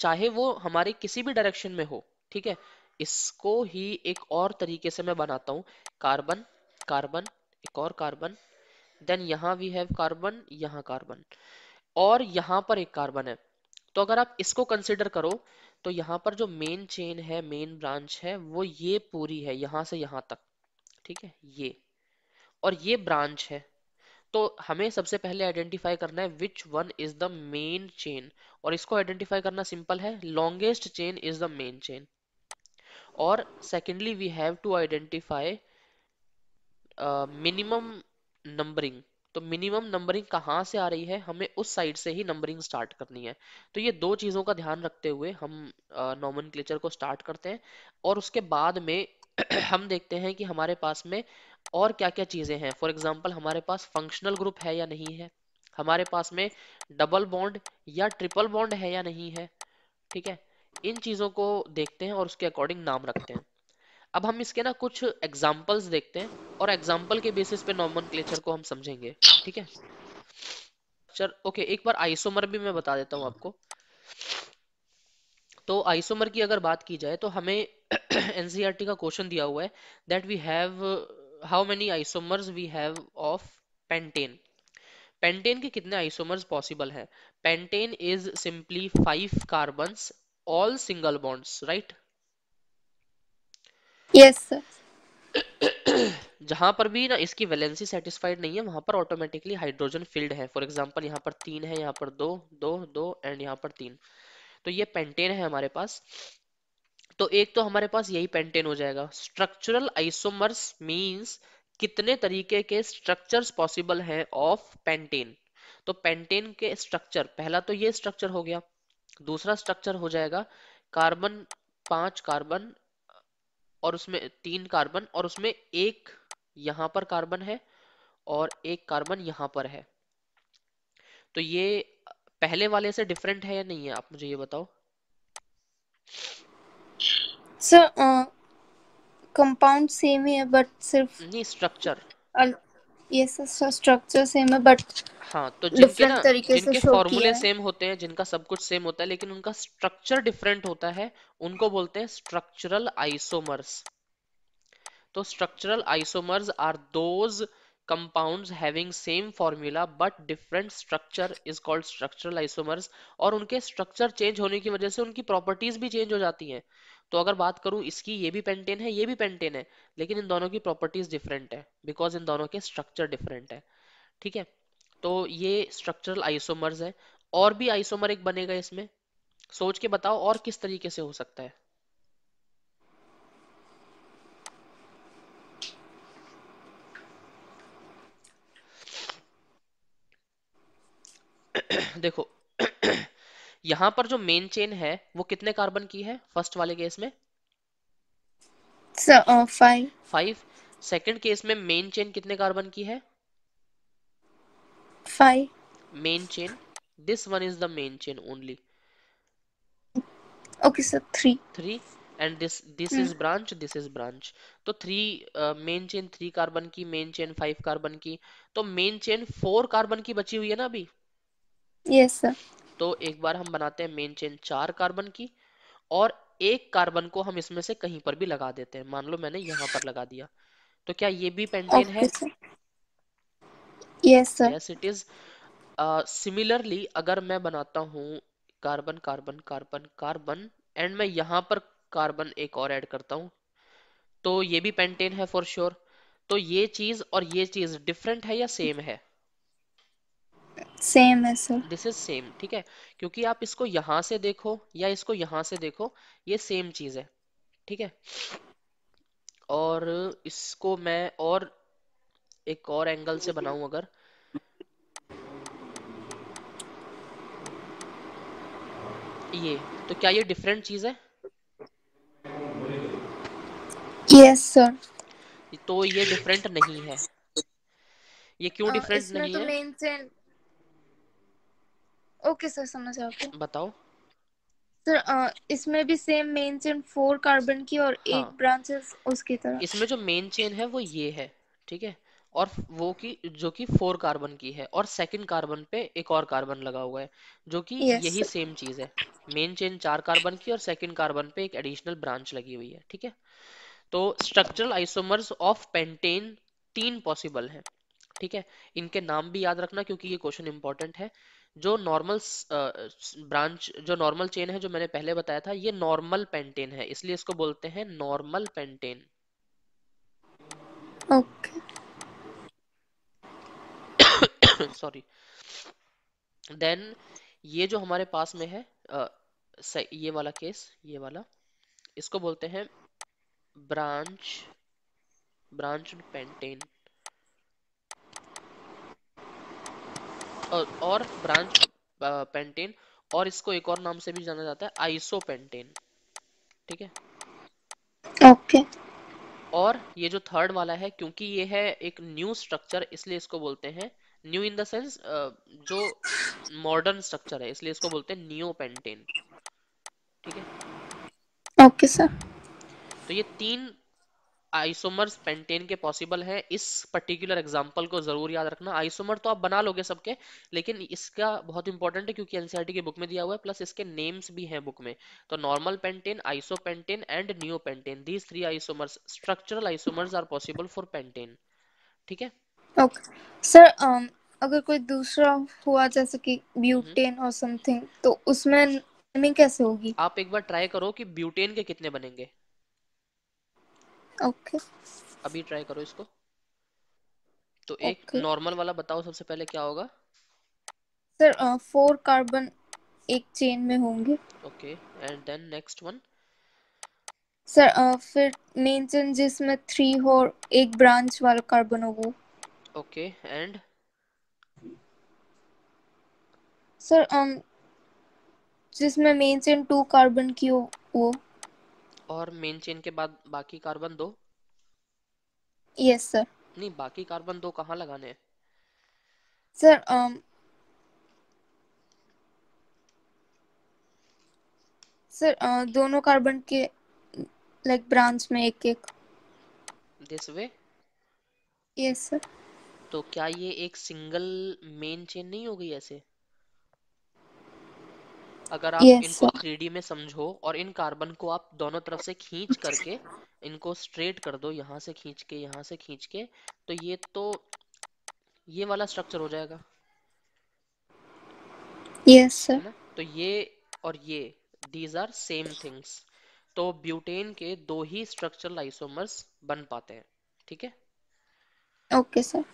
चाहे वो हमारे किसी भी डायरेक्शन में हो ठीक है इसको ही एक और तरीके से मैं बनाता हूँ कार्बन कार्बन एक और कार्बन देन यहाँ वी हैव कार्बन यहाँ कार्बन और यहाँ पर एक कार्बन है तो अगर आप इसको कंसिडर करो तो यहाँ पर जो मेन चेन है मेन ब्रांच है वो ये पूरी है यहाँ से यहाँ तक ठीक है ये और ये ब्रांच है तो हमें सबसे पहले आइडेंटिफाई करना है which one is the main chain और इसको आइडेंटिफाई करना सिंपल है longest chain is the main chain और secondly we have to identify minimum numbering तो मिनिमम नंबरिंग कहाँ से आ रही है हमें उस साइड से ही नंबरिंग स्टार्ट करनी है तो ये दो चीज़ों का ध्यान रखते हुए हम नॉमन uh, को स्टार्ट करते हैं और उसके बाद में हम देखते हैं कि हमारे पास में और क्या क्या चीज़ें हैं फॉर एग्जाम्पल हमारे पास फंक्शनल ग्रुप है या नहीं है हमारे पास में डबल बॉन्ड या ट्रिपल बॉन्ड है या नहीं है ठीक है इन चीज़ों को देखते हैं और उसके अकॉर्डिंग नाम रखते हैं अब हम इसके ना कुछ एग्जाम्पल्स देखते हैं और एग्जाम्पल के बेसिस पे नॉर्मन क्लेचर को हम समझेंगे ठीक है चल ओके एक बार आइसोमर भी मैं बता देता हूँ आपको तो आइसोमर की अगर बात की जाए तो हमें एनसीईआरटी e का क्वेश्चन दिया हुआ है that we have how many isomers we have of pentane pentane के कितने आइसोमर्स पॉसिबल हैं pentane is simply five carbons all single bonds right yes, जहां पर भी ना इसकी वैलेंसी सेटिस्फाइड नहीं है वहां पर ऑटोमेटिकली हाइड्रोजन फिल्ड है फॉर एग्जाम्पल यहाँ पर तीन है यहाँ पर दो दो दो एंड यहाँ पर तीन तो ये पेंटेन है हमारे पास तो एक तो हमारे पास यही पेंटेन हो जाएगा स्ट्रक्चरल आइसोमर्स मींस कितने तरीके के स्ट्रक्चर्स पॉसिबल हैं ऑफ पेंटेन तो पेंटेन के स्ट्रक्चर पहला तो ये स्ट्रक्चर हो गया दूसरा स्ट्रक्चर हो जाएगा कार्बन पांच कार्बन और उसमें तीन कार्बन और उसमें एक यहां पर कार्बन है और एक कार्बन यहां पर है तो ये पहले वाले से डिफरेंट है या नहीं है आप मुझे ये बताओ सर कंपाउंड सेम ही है बट सिर्फ नहीं स्ट्रक्चर ये सब स्ट्रक्चर सेम है बट हाँ तो जिनके ना जिनके फॉर्मूले सेम होते हैं जिनका सब कुछ सेम होता है लेकिन उनका स्ट्रक्चर डिफरेंट होता है उनको बोलते हैं स्ट्रक्चरल आइसोमर्स तो structural isomers are those compounds having same formula but different structure is called structural isomers और उनके स्ट्रक्चर चेंज होने की वजह से उनकी प्रॉपर्टीज भी चेंज हो जाती हैं तो अगर बात करूं इसकी ये भी पेंटेन है ये भी पेंटेन है लेकिन इन दोनों की प्रॉपर्टीज डिफरेंट है बिकॉज इन दोनों के स्ट्रक्चर डिफरेंट है ठीक है तो ये स्ट्रक्चरल आइसोमर्स है और भी आइसोमर एक बनेगा इसमें सोच के बताओ और किस तरीके से हो सकता है देखो यहां पर जो मेन चेन है वो कितने कार्बन की है फर्स्ट वाले केस में फाइव सेकेंड केस में मेन चेन कितने कार्बन की है main chain this one is the main chain only okay sir three three and this this is branch this is branch तो three main chain three carbon की main chain five carbon की तो main chain four carbon की बची हुई है ना अभी यस सर तो एक बार हम बनाते हैं मेन चेन चार कार्बन की और एक कार्बन को हम इसमें से कहीं पर भी लगा देते हैं मान लो मैंने यहाँ पर लगा दिया तो क्या ये भी पेंटेन है यस इट इज सिमिलरली अगर मैं बनाता हूँ carbon carbon carbon carbon and मैं यहाँ पर कार्बन एक और ऐड करता हूँ तो ये भी पेंटेन है फॉर श्योर sure. तो ये चीज और ये चीज डिफरेंट है या सेम है सेम है सर दिस इज सेम ठीक है क्योंकि आप इसको यहां से देखो या इसको यहां से देखो ये सेम चीज है ठीक है और इसको मैं और एक और एंगल से बनाऊं अगर ये तो क्या ये डिफरेंट चीज है यस सर तो ये डिफरेंट नहीं है ये क्यों डिफरेंट नहीं तो है ओके सर समझ आपको बताओ सर इसमें भी same main chain four carbon की और हाँ. एक ब्रांचेस उसकी तरह इसमें जो मेन चेन है वो ये है ठीक है और वो की जो कि फोर कार्बन की है और सेकंड कार्बन पे एक और कार्बन लगा हुआ है जो कि yes, यही सेम चीज है मेन चेन चार कार्बन की और सेकंड कार्बन पे एक एडिशनल ब्रांच लगी हुई है ठीक है तो स्ट्रक्चरल आइसोमर्स ऑफ पेंटेन तीन पॉसिबल हैं ठीक है इनके नाम भी याद रखना क्योंकि ये क्वेश्चन इंपॉर्टेंट है जो नॉर्मल ब्रांच जो नॉर्मल चेन है जो मैंने पहले बताया था ये नॉर्मल पेंटेन है इसलिए इसको बोलते हैं normal pentane okay sorry then ये जो हमारे पास में है uh, ये वाला केस ये वाला इसको बोलते हैं ब्रांच ब्रांच पेंटेन और ब्रांच पेंटेन और इसको एक और नाम से भी जाना जाता है आइसो पेंटेन ठीक है ओके okay. और ये जो थर्ड वाला है क्योंकि ये है एक न्यू स्ट्रक्चर इसलिए इसको बोलते हैं न्यू इन द सेंस जो मॉडर्न स्ट्रक्चर है इसलिए इसको बोलते हैं नियो पेंटेन ठीक है ओके okay, सर तो ये तीन आइसोमर्स पेंटेन के पॉसिबल हैं इस पर्टिकुलर एग्जांपल को जरूर याद रखना आइसोमर तो आप बना लोगे सबके लेकिन इसका बहुत इंपॉर्टेंट है क्योंकि एनसीईआरटी की बुक में दिया हुआ है प्लस इसके नेम्स भी हैं बुक में तो normal pentane iso pentane and new pentane these three isomers structural isomers are possible for pentane ठीक है सर um, अगर कोई दूसरा हुआ जैसे कि ब्यूटेन और समथिंग तो उसमें नेमिंग कैसे होगी आप एक बार ट्राई करो कि ब्यूटेन के कितने बनेंगे ओके okay. अभी ट्राई करो इसको तो एक okay. नॉर्मल वाला बताओ सबसे पहले क्या होगा सर फोर कार्बन एक चेन में होंगे okay and then next one sir फिर मेन चेन जिसमें थ्री हो एक ब्रांच वाला कार्बन होगा ओके एंड सर um, जिसमें मेन चेन टू कार्बन की हो वो और मेन चेन के बाद बाकी कार्बन दो यस yes, सर नहीं बाकी कार्बन दो कहाँ लगाने हैं सर um, सर uh, दोनों कार्बन के लाइक like, ब्रांच में एक एक दिस वे यस सर तो क्या ये एक सिंगल मेन चेन नहीं हो गई ऐसे अगर आप yes, इनको थ्री में समझो और इन कार्बन को आप दोनों तरफ से खींच करके इनको स्ट्रेट कर दो यहाँ से खींच के यहाँ से खींच के तो ये तो ये वाला स्ट्रक्चर हो जाएगा यस yes, सर तो ये और ये दीज आर सेम थिंग्स तो ब्यूटेन के दो ही स्ट्रक्चरल आइसोमर्स बन पाते हैं ठीक है ओके सर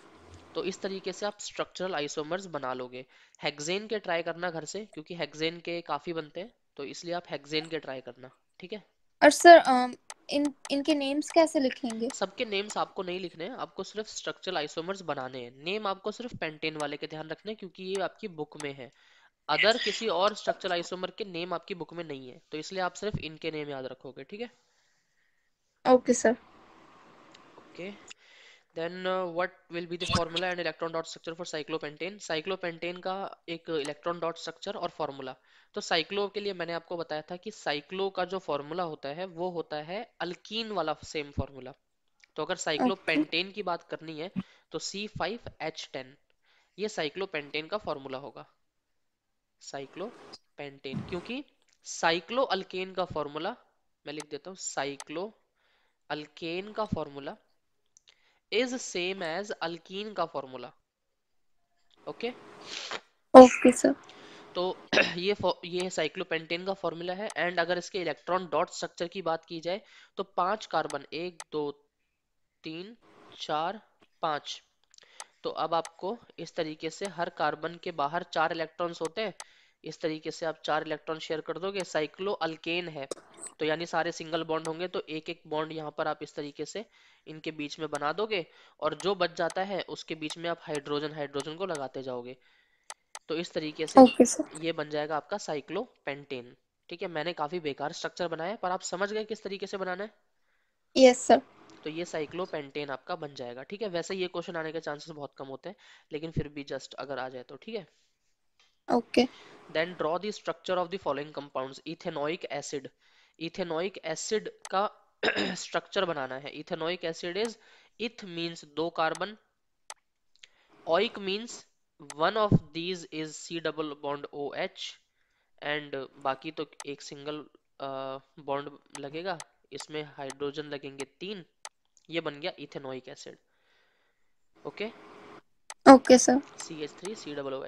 तो इस तरीके से आप स्ट्रक्चरल आइसोमर्स बना लोगे हेक्जेन के ट्राई करना घर से क्योंकि हेक्जेन के काफी बनते हैं तो इसलिए आप हेक्जेन के ट्राई करना ठीक है और सर इन इनके नेम्स कैसे लिखेंगे सबके नेम्स आपको नहीं लिखने हैं आपको सिर्फ स्ट्रक्चरल आइसोमर्स बनाने हैं नेम आपको सिर्फ पेंटेन वाले के ध्यान रखने क्योंकि ये आपकी बुक में है अदर किसी और स्ट्रक्चरल आइसोमर के नेम आपकी बुक में नहीं है तो इसलिए आप सिर्फ इनके नेम याद रखोगे ठीक है okay sir okay then what will be the formula and electron dot structure for cyclopentane cyclopentane का एक इलेक्ट्रॉन डॉट स्ट्रक्चर और फार्मूला तो साइक्लो के लिए मैंने आपको बताया था कि साइक्लो का जो फार्मूला होता है वो होता है अल्कीन वाला सेम फार्मूला तो अगर साइक्लोपेंटेन अच्छा। की बात करनी है तो C5H10 ये साइक्लोपेंटेन का फार्मूला होगा साइक्लोपेंटेन क्योंकि साइक्लो अल्केन का फार्मूला मैं लिख देता हूँ साइक्लो अल्केन का formula is same as alkene का फॉर्मूला ओके ओके सर तो ये ये साइक्लोपेंटेन का फॉर्मूला है एंड अगर इसके इलेक्ट्रॉन डॉट स्ट्रक्चर की बात की जाए तो पांच कार्बन एक दो तीन चार पांच तो अब आपको इस तरीके से हर कार्बन के बाहर चार इलेक्ट्रॉन्स होते हैं इस तरीके से आप चार इलेक्ट्रॉन शेयर कर दोगे साइक्लो अल्केन है तो यानी सारे सिंगल बॉन्ड होंगे तो एक एक बॉन्ड यहाँ पर आप इस तरीके से इनके बीच में बना दोगे और जो बच जाता है उसके बीच में आप हाइड्रोजन हाइड्रोजन को लगाते जाओगे तो इस तरीके से okay, ये बन जाएगा आपका साइक्लो पेंटेन ठीक है मैंने काफी बेकार स्ट्रक्चर बनाया पर आप समझ गए किस तरीके से बनाना है यस सर तो ये साइक्लो पेंटेन आपका बन जाएगा ठीक है वैसे ये क्वेश्चन आने के चांसेस बहुत कम होते हैं लेकिन फिर भी जस्ट अगर आ जाए तो ठीक है Okay. Then draw the structure of the following compounds. Ethanoic acid. Ethanoic acid ka structure banana hai ethanoic acid is eth means do carbon oic means one of these is C double bond OH and baki to ek single uh, bond lagega isme hydrogen lagenge teen ye ban gaya ethanoic acid okay okay sir ch3 c double oh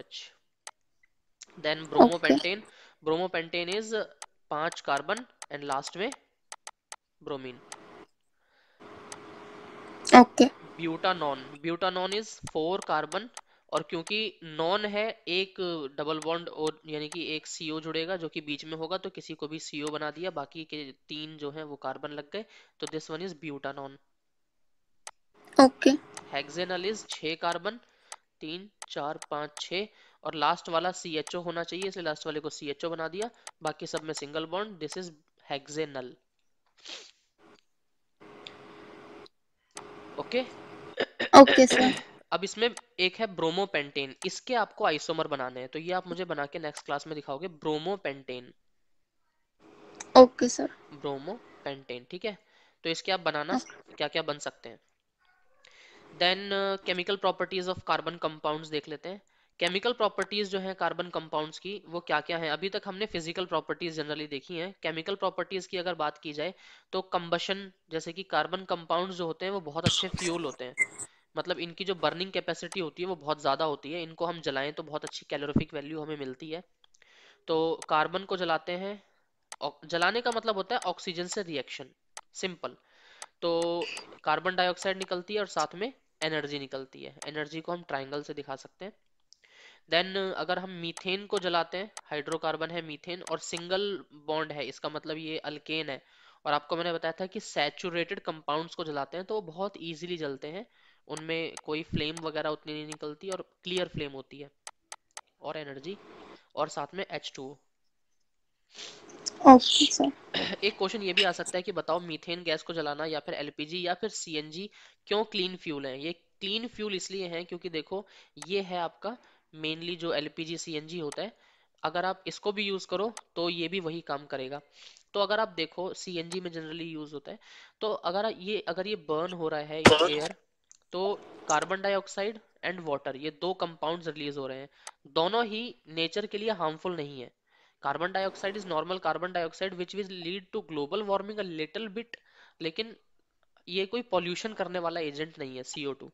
then bromopentane bromopentane is पांच carbon and last में bromine okay butanone butanone is four carbon और क्योंकि non है एक double bond और यानी कि एक सीओ जुड़ेगा जो कि बीच में होगा तो किसी को भी सीओ बना दिया बाकी के तीन जो है वो कार्बन लग गए तो this one is butanone okay hexanal is 6 carbon तीन चार पांच छह और लास्ट वाला सी एच ओ होना चाहिए इसलिए लास्ट वाले को सी एच ओ बना दिया बाकी सब में single bond this is hexanal okay okay sir अब इसमें एक है ब्रोमो पेंटेन इसके आपको आइसोमर बनाने हैं तो ये आप मुझे बना के नेक्स्ट क्लास में दिखाओगे bromo pentane okay sir bromo pentane ठीक है तो इसके आप बनाना क्या क्या बन सकते हैं then chemical properties of carbon compounds देख लेते हैं केमिकल प्रॉपर्टीज जो हैं कार्बन कंपाउंड्स की वो क्या क्या है अभी तक हमने फिजिकल प्रॉपर्टीज जनरली देखी हैं केमिकल प्रॉपर्टीज की अगर बात की जाए तो कम्बशन जैसे कि कार्बन कंपाउंड्स जो होते हैं वो बहुत अच्छे फ्यूल होते हैं मतलब इनकी जो बर्निंग कैपेसिटी होती है वो बहुत ज़्यादा होती है इनको हम जलाएं तो बहुत अच्छी कैलोरिफिक वैल्यू हमें मिलती है तो कार्बन को जलाते हैं जलाने का मतलब होता है ऑक्सीजन से रिएक्शन सिंपल तो कार्बन डाइऑक्साइड निकलती है और साथ में एनर्जी निकलती है एनर्जी को हम ट्राइंगल से दिखा सकते हैं देन अगर हम मीथेन को जलाते हैं हाइड्रोकार्बन है मीथेन और सिंगल बॉन्ड है इसका मतलब ये अल्केन है और आपको मैंने बताया था कि सैचुरेटेड कंपाउंड्स को जलाते हैं तो वो बहुत इजीली जलते हैं उनमें कोई फ्लेम वगैरह उतनी नहीं निकलती और क्लियर फ्लेम होती है और एनर्जी और साथ में एच टू एक क्वेश्चन ये भी आ सकता है कि बताओ मीथेन गैस को जलाना या फिर एलपीजी या फिर सीएनजी क्यों क्लीन फ्यूल है ये क्लीन फ्यूल इसलिए है क्योंकि देखो ये है आपका मेनली जो एल पी होता है अगर आप इसको भी यूज़ करो तो ये भी वही काम करेगा तो अगर आप देखो सी में जनरली यूज़ होता है तो अगर ये अगर ये बर्न हो रहा है एयर तो कार्बन डाइऑक्साइड एंड वाटर ये दो कंपाउंड्स रिलीज हो रहे हैं दोनों ही नेचर के लिए हार्मफुल नहीं है carbon dioxide is normal carbon dioxide which is lead to global warming a little bit लेकिन ये कोई पॉल्यूशन करने वाला एजेंट नहीं है सीओ टू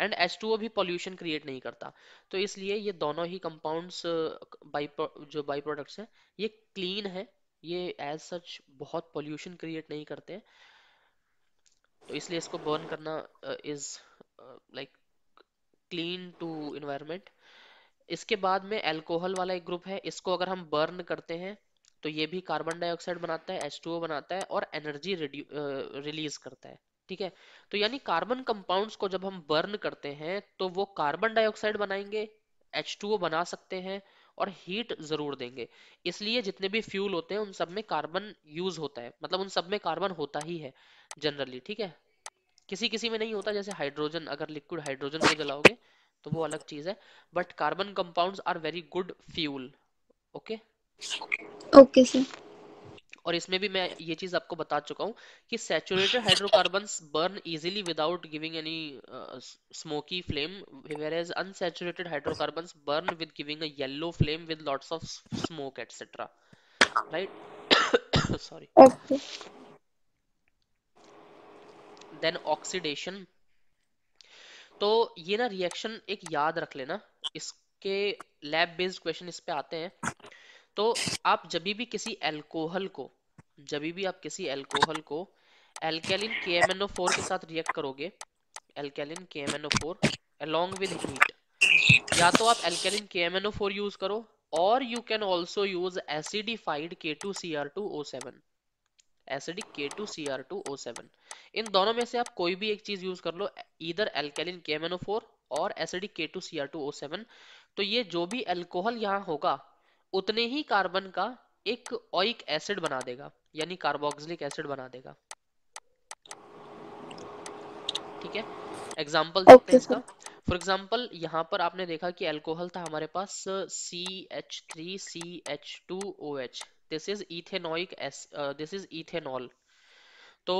एंड ओ भी पॉल्यूशन क्रिएट नहीं करता तो इसलिए ये दोनों ही कंपाउंड्स बाई uh, जो बाई प्रोडक्ट्स हैं ये क्लीन है ये एज सच बहुत पॉल्यूशन क्रिएट नहीं करते तो इसलिए इसको बर्न करना is like clean to environment इसके बाद में एल्कोहल वाला एक ग्रुप है इसको अगर हम बर्न करते हैं तो ये भी कार्बन डाइऑक्साइड बनाता है ओ बनाता है और एनर्जी रिलीज uh, करता है ठीक है तो यानी कार्बन कंपाउंड्स को जब हम बर्न करते हैं तो वो कार्बन डाइऑक्साइड बनाएंगे H2O बना सकते हैं और हीट जरूर देंगे इसलिए जितने भी फ्यूल होते हैं उन सब में कार्बन यूज होता है मतलब उन सब में कार्बन होता ही है जनरली ठीक है किसी किसी में नहीं होता जैसे हाइड्रोजन अगर लिक्विड हाइड्रोजन को जलाओगे तो वो अलग चीज है but carbon compounds are very good fuel okay okay sir और इसमें भी मैं ये चीज आपको बता चुका हूँ कि saturated hydrocarbon burn easily without giving any smoky flame unsaturated hydrocarbon burn with giving a yellow flame with lots of smoke etcetera right sorry then oxidation तो ये ना रिएक्शन एक याद रख लेना इसके लैब बेस्ड क्वेश्चन इस पे आते हैं तो आप जब भी किसी एल्कोहल को जब भी आप किसी एल्कोहल को एल्केलिन फोर के साथ रिएक्ट करोगे alkaline four along with heat या तो आप एल्केलिन फोर यूज करो और you can also use acidified seven acidic seven इन दोनों में से आप कोई भी एक चीज यूज कर लो इधर एल्केलिन फोर और एसिडिक सेवन तो ये जो भी एल्कोहल यहाँ होगा उतने ही कार्बन का एक ऑइक एसिड बना देगा यानी कार्बोक्सिलिक एसिड बना देगा ठीक है एग्जाम्पल okay, देखते हैं इसका फॉर एग्जाम्पल यहाँ पर आपने देखा कि एल्कोहल था हमारे पास C H three C H two O H this is ethanoic this is ethanol तो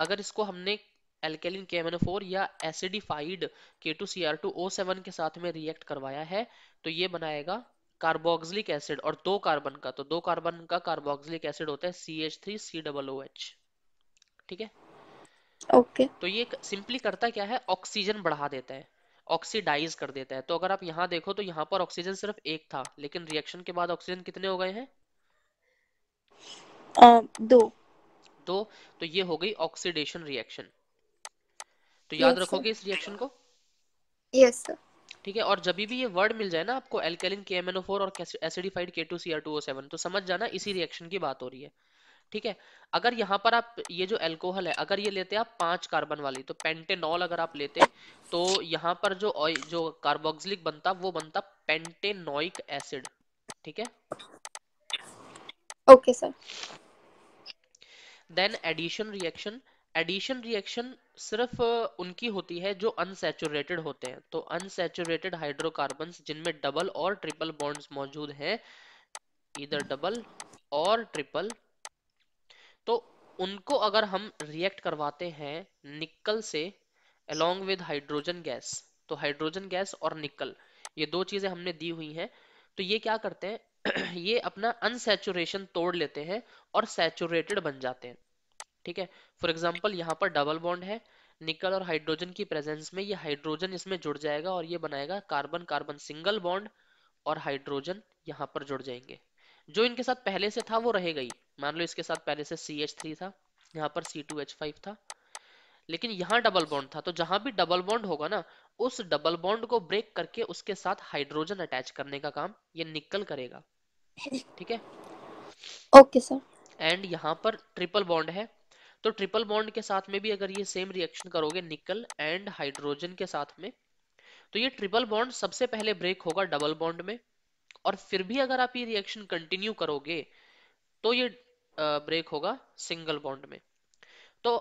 अगर इसको हमने एल्केलिन के या acidified K two C R two O seven के साथ में रिएक्ट करवाया है तो ये बनाएगा कार्बोक्सिलिक एसिड और दो कार्बन का तो दो कार्बन का कार्बोक्सिलिक एसिड होता है C H three C double O H ठीक है ओके तो ये सिंपली करता क्या है ऑक्सीजन बढ़ा देता है ऑक्सीडाइज कर देता है तो अगर आप यहाँ देखो तो यहाँ पर ऑक्सीजन सिर्फ एक था लेकिन रिएक्शन के बाद ऑक्सीजन कितने हो गए हैं uh, दो दो तो ये हो गई ऑक्सीडेशन रिएक्शन तो याद yes, रखोगे इस रिएक्शन को यस yes, सर ठीक है और जब भी ये वर्ड मिल जाए ना आपको एल्केलिन के एम और एसिडिफाइड के टू तो समझ जाना इसी रिएक्शन की बात हो रही है ठीक है अगर यहाँ पर आप ये जो एल्कोहल है अगर ये लेते आप पांच कार्बन वाली तो पेंटेनॉल अगर आप लेते तो यहाँ पर जो जो कार्बोक्सिलिक बनता वो बनता पेंटेनोइक एसिड ठीक है okay sir then addition reaction addition reaction सिर्फ उनकी होती है जो अनसेचुरेटेड होते हैं तो अनसेचुरेटेड हाइड्रोकार्बन्स जिनमें डबल और ट्रिपल बॉन्ड्स मौजूद हैं इधर डबल और ट्रिपल तो उनको अगर हम रिएक्ट करवाते हैं निकल से अलोंग विद हाइड्रोजन गैस तो हाइड्रोजन गैस और निकल ये दो चीजें हमने दी हुई हैं तो ये क्या करते हैं ये अपना अनसेचुरेशन तोड़ लेते हैं और सेचुरेटेड बन जाते हैं ठीक है फॉर एग्जाम्पल यहाँ पर डबल बॉन्ड है निकल और हाइड्रोजन की प्रेजेंस में ये हाइड्रोजन इसमें जुड़ जाएगा और ये बनाएगा कार्बन कार्बन सिंगल बॉन्ड और हाइड्रोजन यहाँ पर जुड़ जाएंगे जो इनके साथ पहले से था वो रहेगा ही मान लो इसके साथ पहले से सी एच थ्री था यहाँ पर सी टू एच फाइव था लेकिन यहाँ डबल बॉन्ड था तो जहां भी डबल बॉन्ड होगा ना उस डबल बॉन्ड को ब्रेक करके उसके साथ हाइड्रोजन अटैच करने का काम ये निकल करेगा ठीक है ओके सर एंड यहाँ पर ट्रिपल बॉन्ड है तो ट्रिपल बॉन्ड के साथ में भी अगर ये सेम रिएक्शन करोगे निकल एंड हाइड्रोजन के साथ में तो ये ट्रिपल बॉन्ड सबसे पहले ब्रेक होगा डबल बॉन्ड में और फिर भी अगर आप ये रिएक्शन कंटिन्यू करोगे तो ये ब्रेक होगा सिंगल बॉन्ड में तो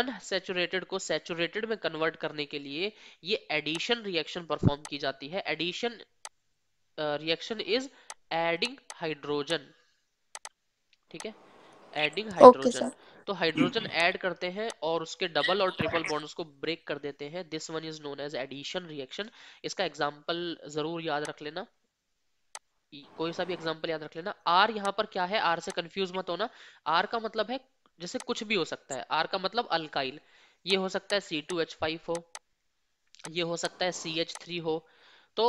अनसेचुरेटेड को सेचुरेटेड में कन्वर्ट करने के लिए ये एडिशन रिएक्शन परफॉर्म की जाती है addition reaction is adding hydrogen ठीक है एडिंग हाइड्रोजन तो हाइड्रोजन ऐड करते हैं और उसके डबल और ट्रिपल बॉन्ड्स को ब्रेक कर देते हैं this one is known as addition reaction इसका एग्जांपल जरूर याद रख लेना कोई सा भी एग्जांपल याद रख लेना आर यहाँ पर क्या है आर से कंफ्यूज मत होना आर का मतलब है जैसे कुछ भी हो सकता है आर का मतलब अल्काइल ये हो सकता है सी टू एच फाइव हो ये हो सकता है सी एच थ्री हो तो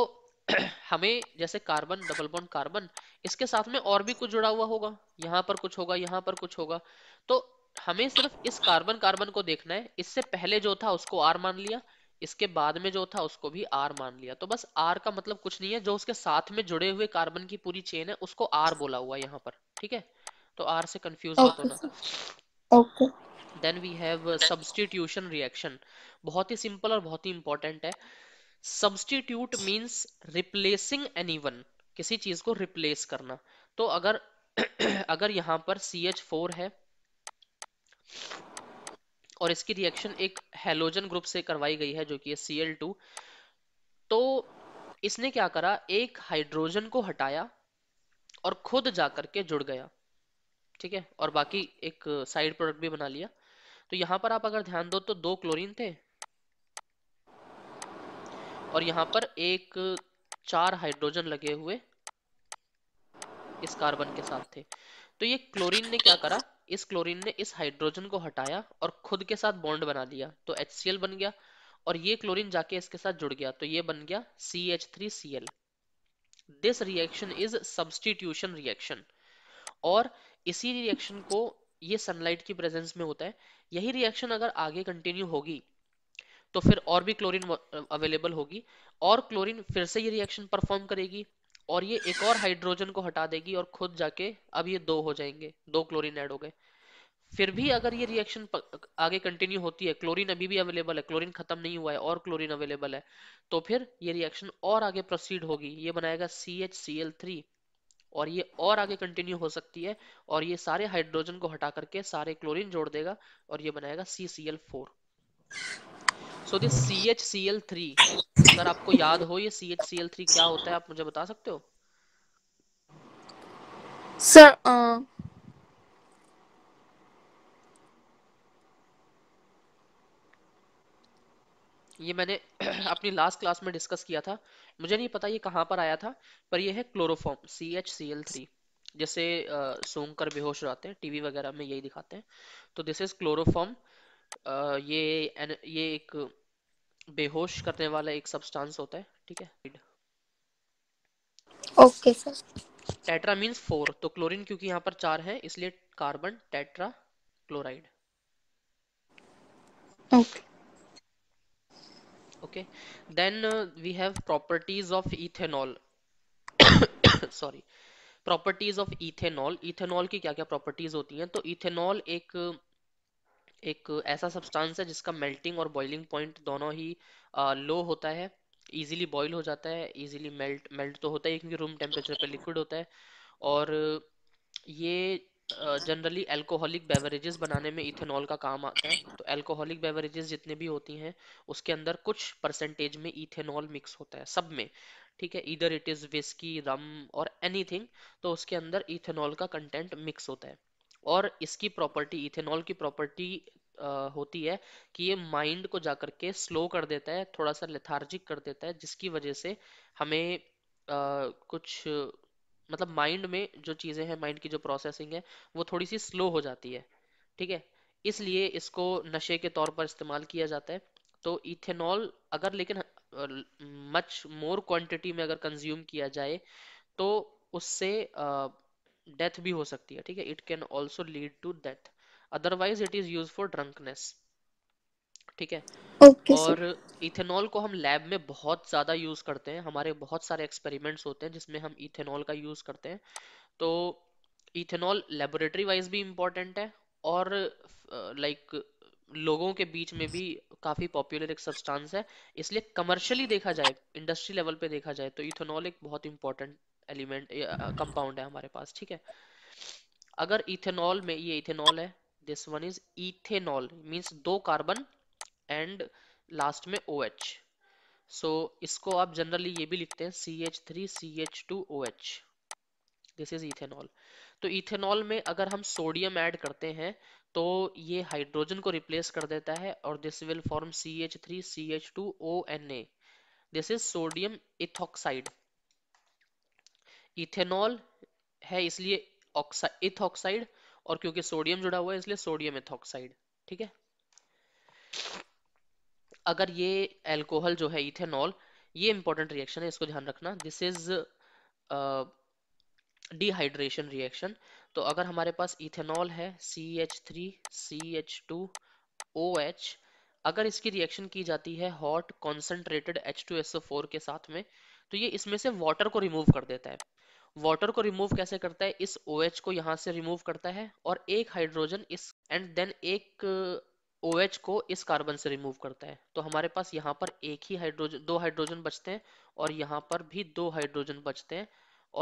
हमें जैसे कार्बन डबल बॉन्ड कार्बन इसके साथ में और भी कुछ जुड़ा हुआ होगा यहाँ पर कुछ होगा यहाँ पर कुछ होगा तो हमें सिर्फ इस कार्बन कार्बन को देखना है इससे पहले जो था उसको आर मान लिया इसके बाद में जो था उसको भी आर मान लिया तो बस आर का मतलब कुछ नहीं है जो उसके साथ में जुड़े हुए कार्बन की पूरी चेन है उसको आर बोला हुआ यहाँ पर ठीक है तो आर से कंफ्यूज मत होना then we have substitution reaction बहुत ही सिंपल और बहुत ही इंपॉर्टेंट है सब्सटीट्यूट मीन्स रिप्लेसिंग वन किसी चीज को रिप्लेस करना तो अगर अगर यहाँ पर सी एच फोर है और इसकी रिएक्शन एक हेलोजन ग्रुप से करवाई गई है जो कि एल टू तो इसने क्या करा एक हाइड्रोजन को हटाया और खुद जा करके जुड़ गया ठीक है और बाकी एक साइड प्रोडक्ट भी बना लिया तो यहां पर आप अगर ध्यान दो तो दो क्लोरीन थे और यहां पर एक चार हाइड्रोजन लगे हुए इस कार्बन के साथ थे तो ये क्लोरीन ने क्या करा इस क्लोरीन ने इस हाइड्रोजन को हटाया और खुद के साथ बॉन्ड बना लिया तो एच बन गया और ये क्लोरीन जाके इसके साथ जुड़ गया तो ये बन गया C H three C L this reaction is substitution reaction और इसी रिएक्शन को ये सनलाइट की प्रेजेंस में होता है यही रिएक्शन अगर आगे कंटिन्यू होगी तो फिर और भी क्लोरीन अवेलेबल होगी और क्लोरीन फिर से ये रिएक्शन परफॉर्म करेगी और ये एक और हाइड्रोजन को हटा देगी और खुद जाके अब ये दो हो जाएंगे दो क्लोरीन ऐड हो गए फिर भी अगर ये रिएक्शन आगे कंटिन्यू होती है क्लोरीन अभी भी अवेलेबल है क्लोरीन खत्म नहीं हुआ है और क्लोरीन अवेलेबल है तो फिर ये रिएक्शन और आगे प्रोसीड होगी ये बनाएगा C H C L three और ये और आगे कंटिन्यू हो सकती है और ये सारे हाइड्रोजन को हटा करके सारे क्लोरीन जोड़ देगा और ये बनाएगा C C L four so this C H C L three अगर आपको याद हो ये C H C L three क्या होता है आप मुझे बता सकते हो सर ये मैंने अपनी लास्ट क्लास में डिस्कस किया था मुझे नहीं पता ये कहाँ पर आया था पर ये है chloroform C H C L three जैसे सूंघ कर बेहोश रहते हैं टीवी वगैरह में यही दिखाते हैं तो दिस इज क्लोरोफॉर्म ये ये एक बेहोश करने वाला एक सब्सटेंस होता है ठीक है okay sir tetra means four तो क्लोरीन क्योंकि यहाँ पर चार है इसलिए carbon tetra chloride okay then we have properties of ethanol sorry properties of ethanol ethanol की क्या क्या प्रॉपर्टीज होती हैं तो इथेनॉल एक एक ऐसा सब्सटेंस है जिसका मेल्टिंग और बॉइलिंग पॉइंट दोनों ही लो होता है इजीली बॉईल हो जाता है इजीली मेल्ट मेल्ट तो होता है क्योंकि रूम टेम्परेचर पर लिक्विड होता है और ये जनरली अल्कोहलिक बेवरेजेस बनाने में इथेनॉल का काम आता है तो अल्कोहलिक बेवरेजेस जितने भी होती हैं उसके अंदर कुछ परसेंटेज में इथेनॉल मिक्स होता है सब में ठीक है इधर इट इज़ विस्की रम और एनीथिंग तो उसके अंदर इथेनॉल का कंटेंट मिक्स होता है और इसकी प्रॉपर्टी इथेनॉल की प्रॉपर्टी होती है कि ये माइंड को जाकर के स्लो कर देता है थोड़ा सा लेथार्जिक कर देता है जिसकी वजह से हमें आ, कुछ मतलब माइंड में जो चीज़ें हैं माइंड की जो प्रोसेसिंग है वो थोड़ी सी स्लो हो जाती है ठीक है इसलिए इसको नशे के तौर पर इस्तेमाल किया जाता है तो इथेनॉल अगर लेकिन मच मोर क्वांटिटी में अगर कंज्यूम किया जाए तो उससे आ, डेथ भी हो सकती है ठीक है it can also lead to death otherwise it is use for drunkenness ठीक है okay, और इथेनॉल को हम लैब में बहुत ज्यादा यूज करते हैं हमारे बहुत सारे एक्सपेरिमेंट्स होते हैं जिसमें हम इथेनॉल का यूज करते हैं तो इथेनॉल लेबोरेटरी वाइज भी इम्पोर्टेंट है और लाइक uh, like, लोगों के बीच में भी काफी पॉपुलर एक सब्सटेंस है इसलिए कमर्शियली देखा जाए इंडस्ट्री लेवल पे देखा जाए तो इथेनॉल एक बहुत इंपॉर्टेंट एलिमेंट कंपाउंड है हमारे पास ठीक है अगर इथेनॉल में ये इथेनॉल है this one is ethanol means दो कार्बन एंड लास्ट में ओ एच सो इसको आप जनरली ये भी लिखते हैं C H three C H two O H this is ethanol तो इथेनॉल में अगर हम सोडियम ऐड करते हैं तो ये हाइड्रोजन को रिप्लेस कर देता है और this will form C H three C H two O N A this is sodium ethoxide ethanol है इसलिए इथ ऑक्साइड और क्योंकि सोडियम जुड़ा हुआ है इसलिए सोडियम इथ ठीक है अगर ये एल्कोहल जो है इथेनॉल ये इंपॉर्टेंट रिएक्शन है इसको ध्यान रखना दिस इज डिहाइड्रेशन रिएक्शन तो अगर हमारे पास इथेनॉल है C H three C H two O H अगर इसकी रिएक्शन की जाती है hot concentrated H two S O four के साथ में तो ये इसमें से वाटर को रिमूव कर देता है वाटर को रिमूव कैसे करता है इस ओ OH को यहाँ से रिमूव करता है और एक हाइड्रोजन इस एंड देन एक ओ uh, OH को इस कार्बन से रिमूव करता है तो हमारे पास यहाँ पर एक ही हाइड्रोजन दो हाइड्रोजन बचते हैं और यहाँ पर भी दो हाइड्रोजन बचते हैं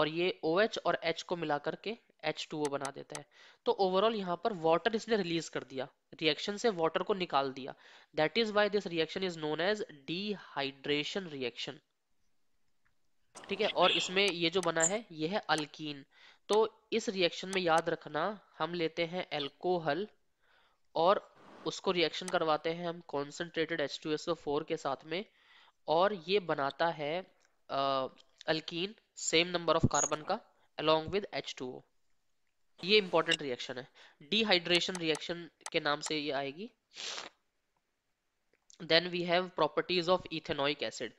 और ये ओ OH और एच को मिला करके एच टू बना देता है तो ओवरऑल यहाँ पर वाटर इसने रिलीज कर दिया रिएक्शन से वाटर को निकाल दिया that is why this reaction is known as dehydration reaction ठीक है और इसमें ये जो बना है ये है अल्कीन तो इस रिएक्शन में याद रखना हम लेते हैं एल्कोहल और उसको रिएक्शन करवाते हैं हम कॉन्सेंट्रेटेड फोर के साथ में और ये बनाता है alkene same number of carbon का अलोंग विद H2O ये इंपॉर्टेंट रिएक्शन है डिहाइड्रेशन रिएक्शन के नाम से ये आएगी then we have properties of ethanoic acid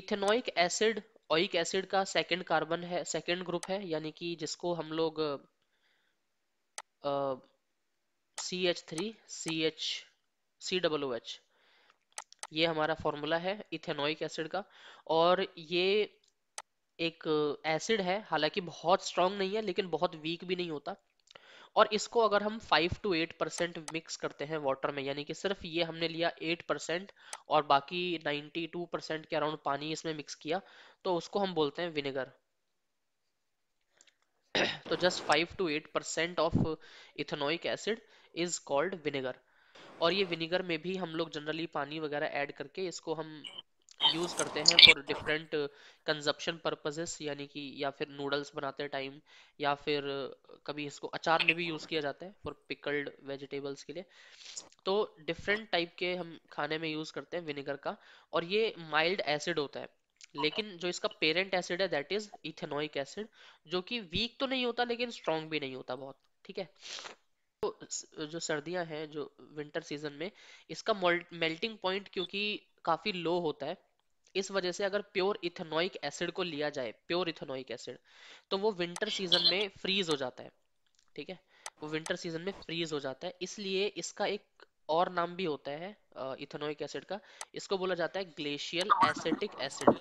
ethanoic acid oic acid का सेकेंड कार्बन है सेकेंड ग्रुप है यानी कि जिसको हम लोग C H three C H C W H ये हमारा फॉर्मूला है इथेनोइक एसिड का और ये एक एसिड है हालांकि बहुत स्ट्रांग नहीं है लेकिन बहुत वीक भी नहीं होता और इसको अगर हम 5 टू 8 परसेंट मिक्स करते हैं वाटर में यानी कि सिर्फ ये हमने लिया 8 परसेंट और बाकी 92 परसेंट के अराउंड पानी इसमें मिक्स किया तो उसको हम बोलते हैं विनेगर तो just 5 to 8 percent of ethanoic acid is called vinegar और ये विनेगर में भी हम लोग जनरली पानी वगैरह ऐड करके इसको हम यूज़ करते हैं फॉर डिफरेंट कंजप्शन पर्पजेस यानी कि या फिर नूडल्स बनाते टाइम या फिर uh, कभी इसको अचार में भी यूज़ किया जाता है फॉर पिकल्ड वेजिटेबल्स के लिए तो डिफरेंट टाइप के हम खाने में यूज़ करते हैं विनेगर का और ये माइल्ड एसिड होता है लेकिन जो इसका पेरेंट एसिड है दैट इज इथेनोइक एसिड जो कि वीक तो नहीं होता लेकिन स्ट्रॉन्ग भी नहीं होता बहुत ठीक है तो जो सर्दियां हैं जो विंटर सीजन में इसका मेल्टिंग पॉइंट क्योंकि काफ़ी लो होता है इस वजह से अगर प्योर इथेनोइक एसिड को लिया जाए प्योर इथेनोइक एसिड तो वो विंटर सीजन में फ्रीज हो जाता है ठीक है वो विंटर सीजन में फ्रीज हो जाता है इसलिए इसका एक और नाम भी होता है इथेनोइक एसिड का इसको बोला जाता है glacial acetic acid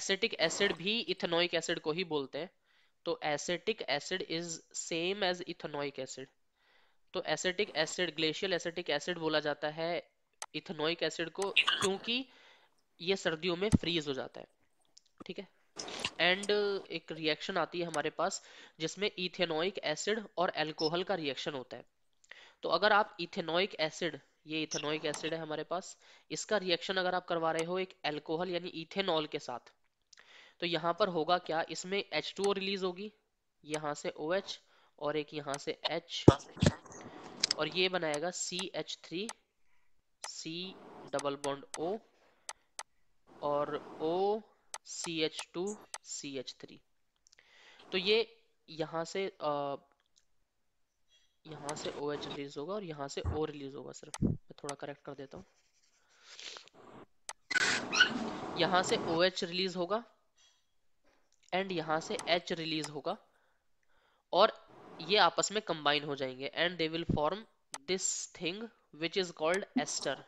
acetic acid भी इथेनोइक एसिड को ही बोलते हैं तो acetic acid is same as ethanoic acid तो acetic acid glacial acetic acid बोला जाता है इथेनोइक एसिड को क्योंकि ये सर्दियों में फ्रीज हो जाता है ठीक है एंड एक रिएक्शन आती है हमारे पास जिसमें इथेनोइक एसिड और एल्कोहल का रिएक्शन होता है तो अगर आप इथेनोइक एसिड ये इथेनोइक एसिड है हमारे पास इसका रिएक्शन अगर आप करवा रहे हो एक एल्कोहल यानी इथेनॉल के साथ तो यहाँ पर होगा क्या इसमें H2O रिलीज होगी यहाँ से OH और एक यहाँ से H और ये बनाएगा C H three C double bond O और O C H two C H three तो ये यहाँ से आ, यहाँ से ओ OH रिलीज होगा और यहाँ से ओ रिलीज होगा सिर्फ मैं थोड़ा करेक्ट कर देता हूँ यहाँ से ओ OH रिलीज होगा एंड यहाँ से एच रिलीज होगा और ये आपस में कंबाइन हो जाएंगे and they will form this thing which is called ester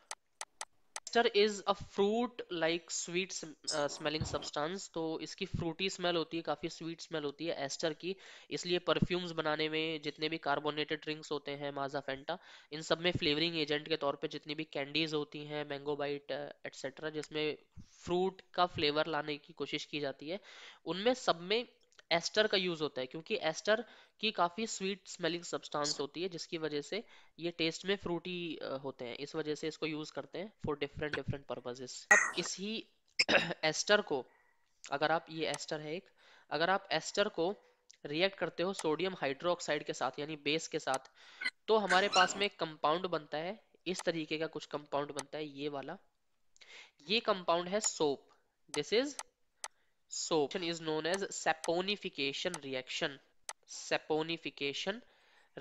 ester is a fruit like sweet smelling substance तो इसकी फ्रूटी स्मेल होती है काफ़ी स्वीट स्मेल होती है एस्टर की इसलिए परफ्यूम्स बनाने में जितने भी कार्बोनेटेड ड्रिंक्स होते हैं माजा फेंटा इन सब में फ्लेवरिंग एजेंट के तौर पे जितनी भी कैंडीज होती हैं मैंगो बाइट एटसेट्रा जिसमें फ्रूट का फ्लेवर लाने की कोशिश की जाती है उनमें सब में एस्टर का यूज होता है क्योंकि एस्टर की काफी स्वीट स्मेलिंग सब्सटेंस होती है जिसकी वजह से ये टेस्ट में फ्रूटी होते हैं इस वजह से इसको यूज करते हैं फॉर डिफरेंट डिफरेंट पर्पजेस अब इसी एस्टर को अगर आप ये एस्टर है एक अगर आप एस्टर को रिएक्ट करते हो सोडियम हाइड्रोक्साइड के साथ यानी बेस के साथ तो हमारे पास में एक कंपाउंड बनता है इस तरीके का कुछ कंपाउंड बनता है ये वाला ये कंपाउंड है soap this is so is known as saponification reaction saponification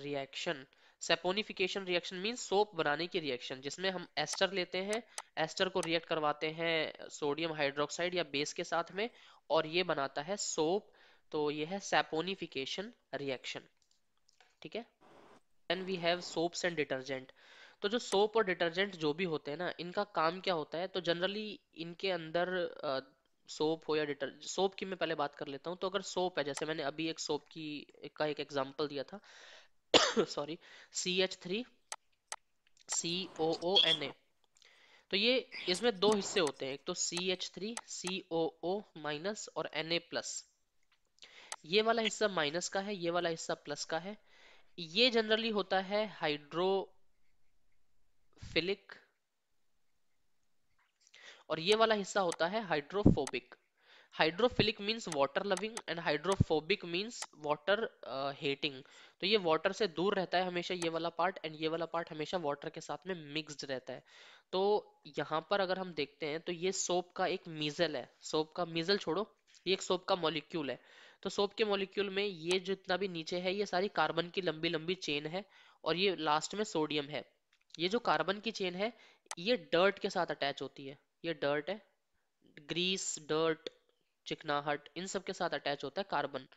reaction saponification reaction mean soap बनाने की रिएक्शन जिसमें हम एस्टर लेते हैं एस्टर को रिएक्ट करवाते हैं सोडियम हाइड्रोक्साइड या बेस के साथ में और ये बनाता है सोप तो ये है सेपोनिफिकेशन रिएक्शन ठीक है then we have soaps and detergent तो जो सोप और डिटर्जेंट जो भी होते हैं ना इनका काम क्या होता है तो जनरली इनके अंदर सोप हो या डिटर सोप की मैं पहले बात कर लेता हूँ तो अगर सोप है जैसे मैंने अभी एक सोप की एक का एक एग्जाम्पल दिया था sorry C H three C O O N A तो ये इसमें दो हिस्से होते हैं एक तो C H three C O O minus और एन ए प्लस ये वाला हिस्सा माइनस का है ये वाला हिस्सा प्लस का है ये जनरली होता है हाइड्रोफिलिक और ये वाला हिस्सा होता है hydrophobic hydrophilic means water loving and hydrophobic means water hating तो ये वाटर से दूर रहता है हमेशा ये वाला पार्ट एंड ये वाला पार्ट हमेशा वाटर के साथ में मिक्स्ड रहता है तो यहाँ पर अगर हम देखते हैं तो ये सोप का एक मीजल है सोप का मीजल छोड़ो ये एक सोप का मॉलिक्यूल है तो सोप के मॉलिक्यूल में ये जितना भी नीचे है ये सारी कार्बन की लंबी लंबी चेन है और ये लास्ट में सोडियम है ये जो कार्बन की चेन है ये डर्ट के साथ अटैच होती है ये डर्ट है ग्रीस डर्ट चिकनाहट इन सब के साथ अटैच होता है कार्बन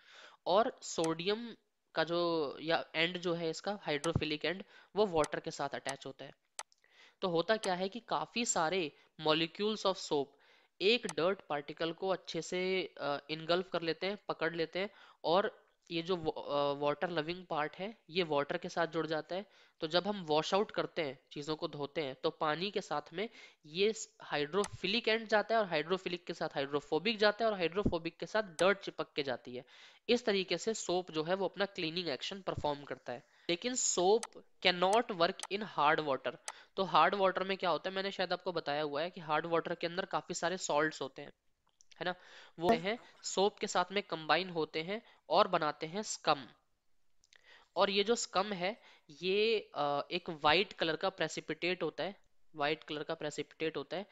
और सोडियम का जो या एंड जो है इसका हाइड्रोफिलिक एंड वो वाटर के साथ अटैच होता है तो होता क्या है कि काफ़ी सारे मॉलिक्यूल्स ऑफ सोप एक डर्ट पार्टिकल को अच्छे से इनगल्फ कर लेते हैं पकड़ लेते हैं और ये जो वाटर लविंग पार्ट है ये वाटर के साथ जुड़ जाता है तो जब हम वॉश आउट करते हैं चीज़ों को धोते हैं तो पानी के साथ में ये हाइड्रोफिलिक एंड जाता है और हाइड्रोफिलिक के साथ हाइड्रोफोबिक जाता है और हाइड्रोफोबिक के साथ डर्ट चिपक के जाती है इस तरीके से सोप जो है वो अपना क्लीनिंग एक्शन परफॉर्म करता है लेकिन soap can not work in hard water तो हार्ड वाटर में क्या होता है मैंने शायद आपको बताया हुआ है कि हार्ड वाटर के अंदर काफ़ी सारे सॉल्ट होते हैं है ना वो है सोप के साथ में कंबाइन होते हैं और बनाते हैं स्कम और ये जो स्कम है ये एक वाइट कलर का प्रेसिपिटेट होता है वाइट कलर का प्रेसिपिटेट होता है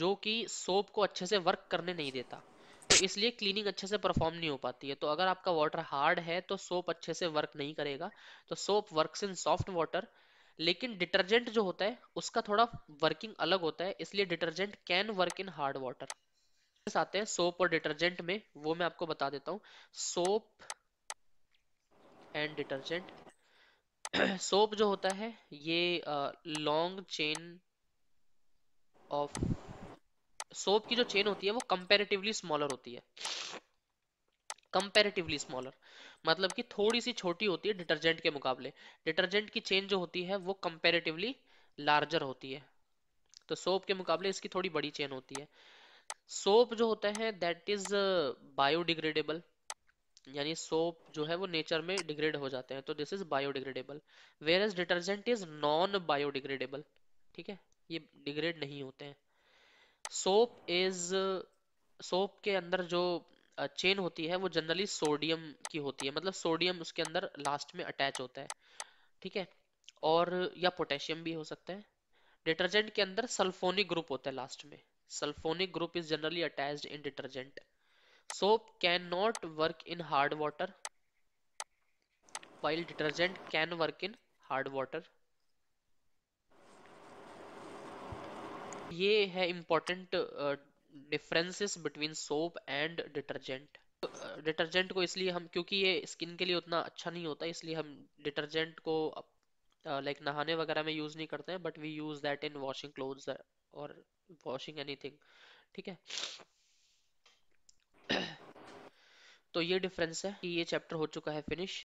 जो कि सोप को अच्छे से वर्क करने नहीं देता तो इसलिए क्लीनिंग अच्छे से परफॉर्म नहीं हो पाती है तो अगर आपका वाटर हार्ड है तो सोप अच्छे से वर्क नहीं करेगा तो soap work in soft water लेकिन डिटर्जेंट जो होता है उसका थोड़ा वर्किंग अलग होता है इसलिए detergent can work in hard water आते हैं सोप और डिटर्जेंट में वो मैं आपको बता देता हूँ सोप एंड डिटर्जेंट सोप जो होता है ये लॉन्ग चेन ऑफ सोप की जो चेन होती है वो कंपेरेटिवली स्मॉलर होती है कंपेरेटिवली स्मॉलर मतलब कि थोड़ी सी छोटी होती है डिटर्जेंट के मुकाबले डिटर्जेंट की चेन जो होती है वो कंपेरेटिवली लार्जर होती है तो सोप के मुकाबले इसकी थोड़ी बड़ी चेन होती है सोप जो होता है दैट इज बायोडिग्रेडेबल यानी सोप जो है वो नेचर में डिग्रेड हो जाते हैं तो this is biodegradable whereas detergent is non biodegradable ठीक है ये डिग्रेड नहीं होते हैं सोप इज सोप के अंदर जो चेन uh, होती है वो जनरली सोडियम की होती है मतलब सोडियम उसके अंदर लास्ट में अटैच होता है ठीक है और या पोटेशियम भी हो सकता है डिटर्जेंट के अंदर सल्फोनिक ग्रुप होता है लास्ट में Sulfonic group is generally attached in detergent. Soap cannot work in hard water while detergent can work in hard water. ये है important differences between soap and detergent detergent को इसलिए हम क्योंकि ये स्किन के लिए उतना अच्छा नहीं होता इसलिए हम डिटर्जेंट को लाइक uh, like नहाने वगैरह में यूज़ नहीं करते हैं but we use that in washing clothes और वॉशिंग एनीथिंग ठीक है तो ये डिफरेंस है कि ये चैप्टर हो चुका है फिनिश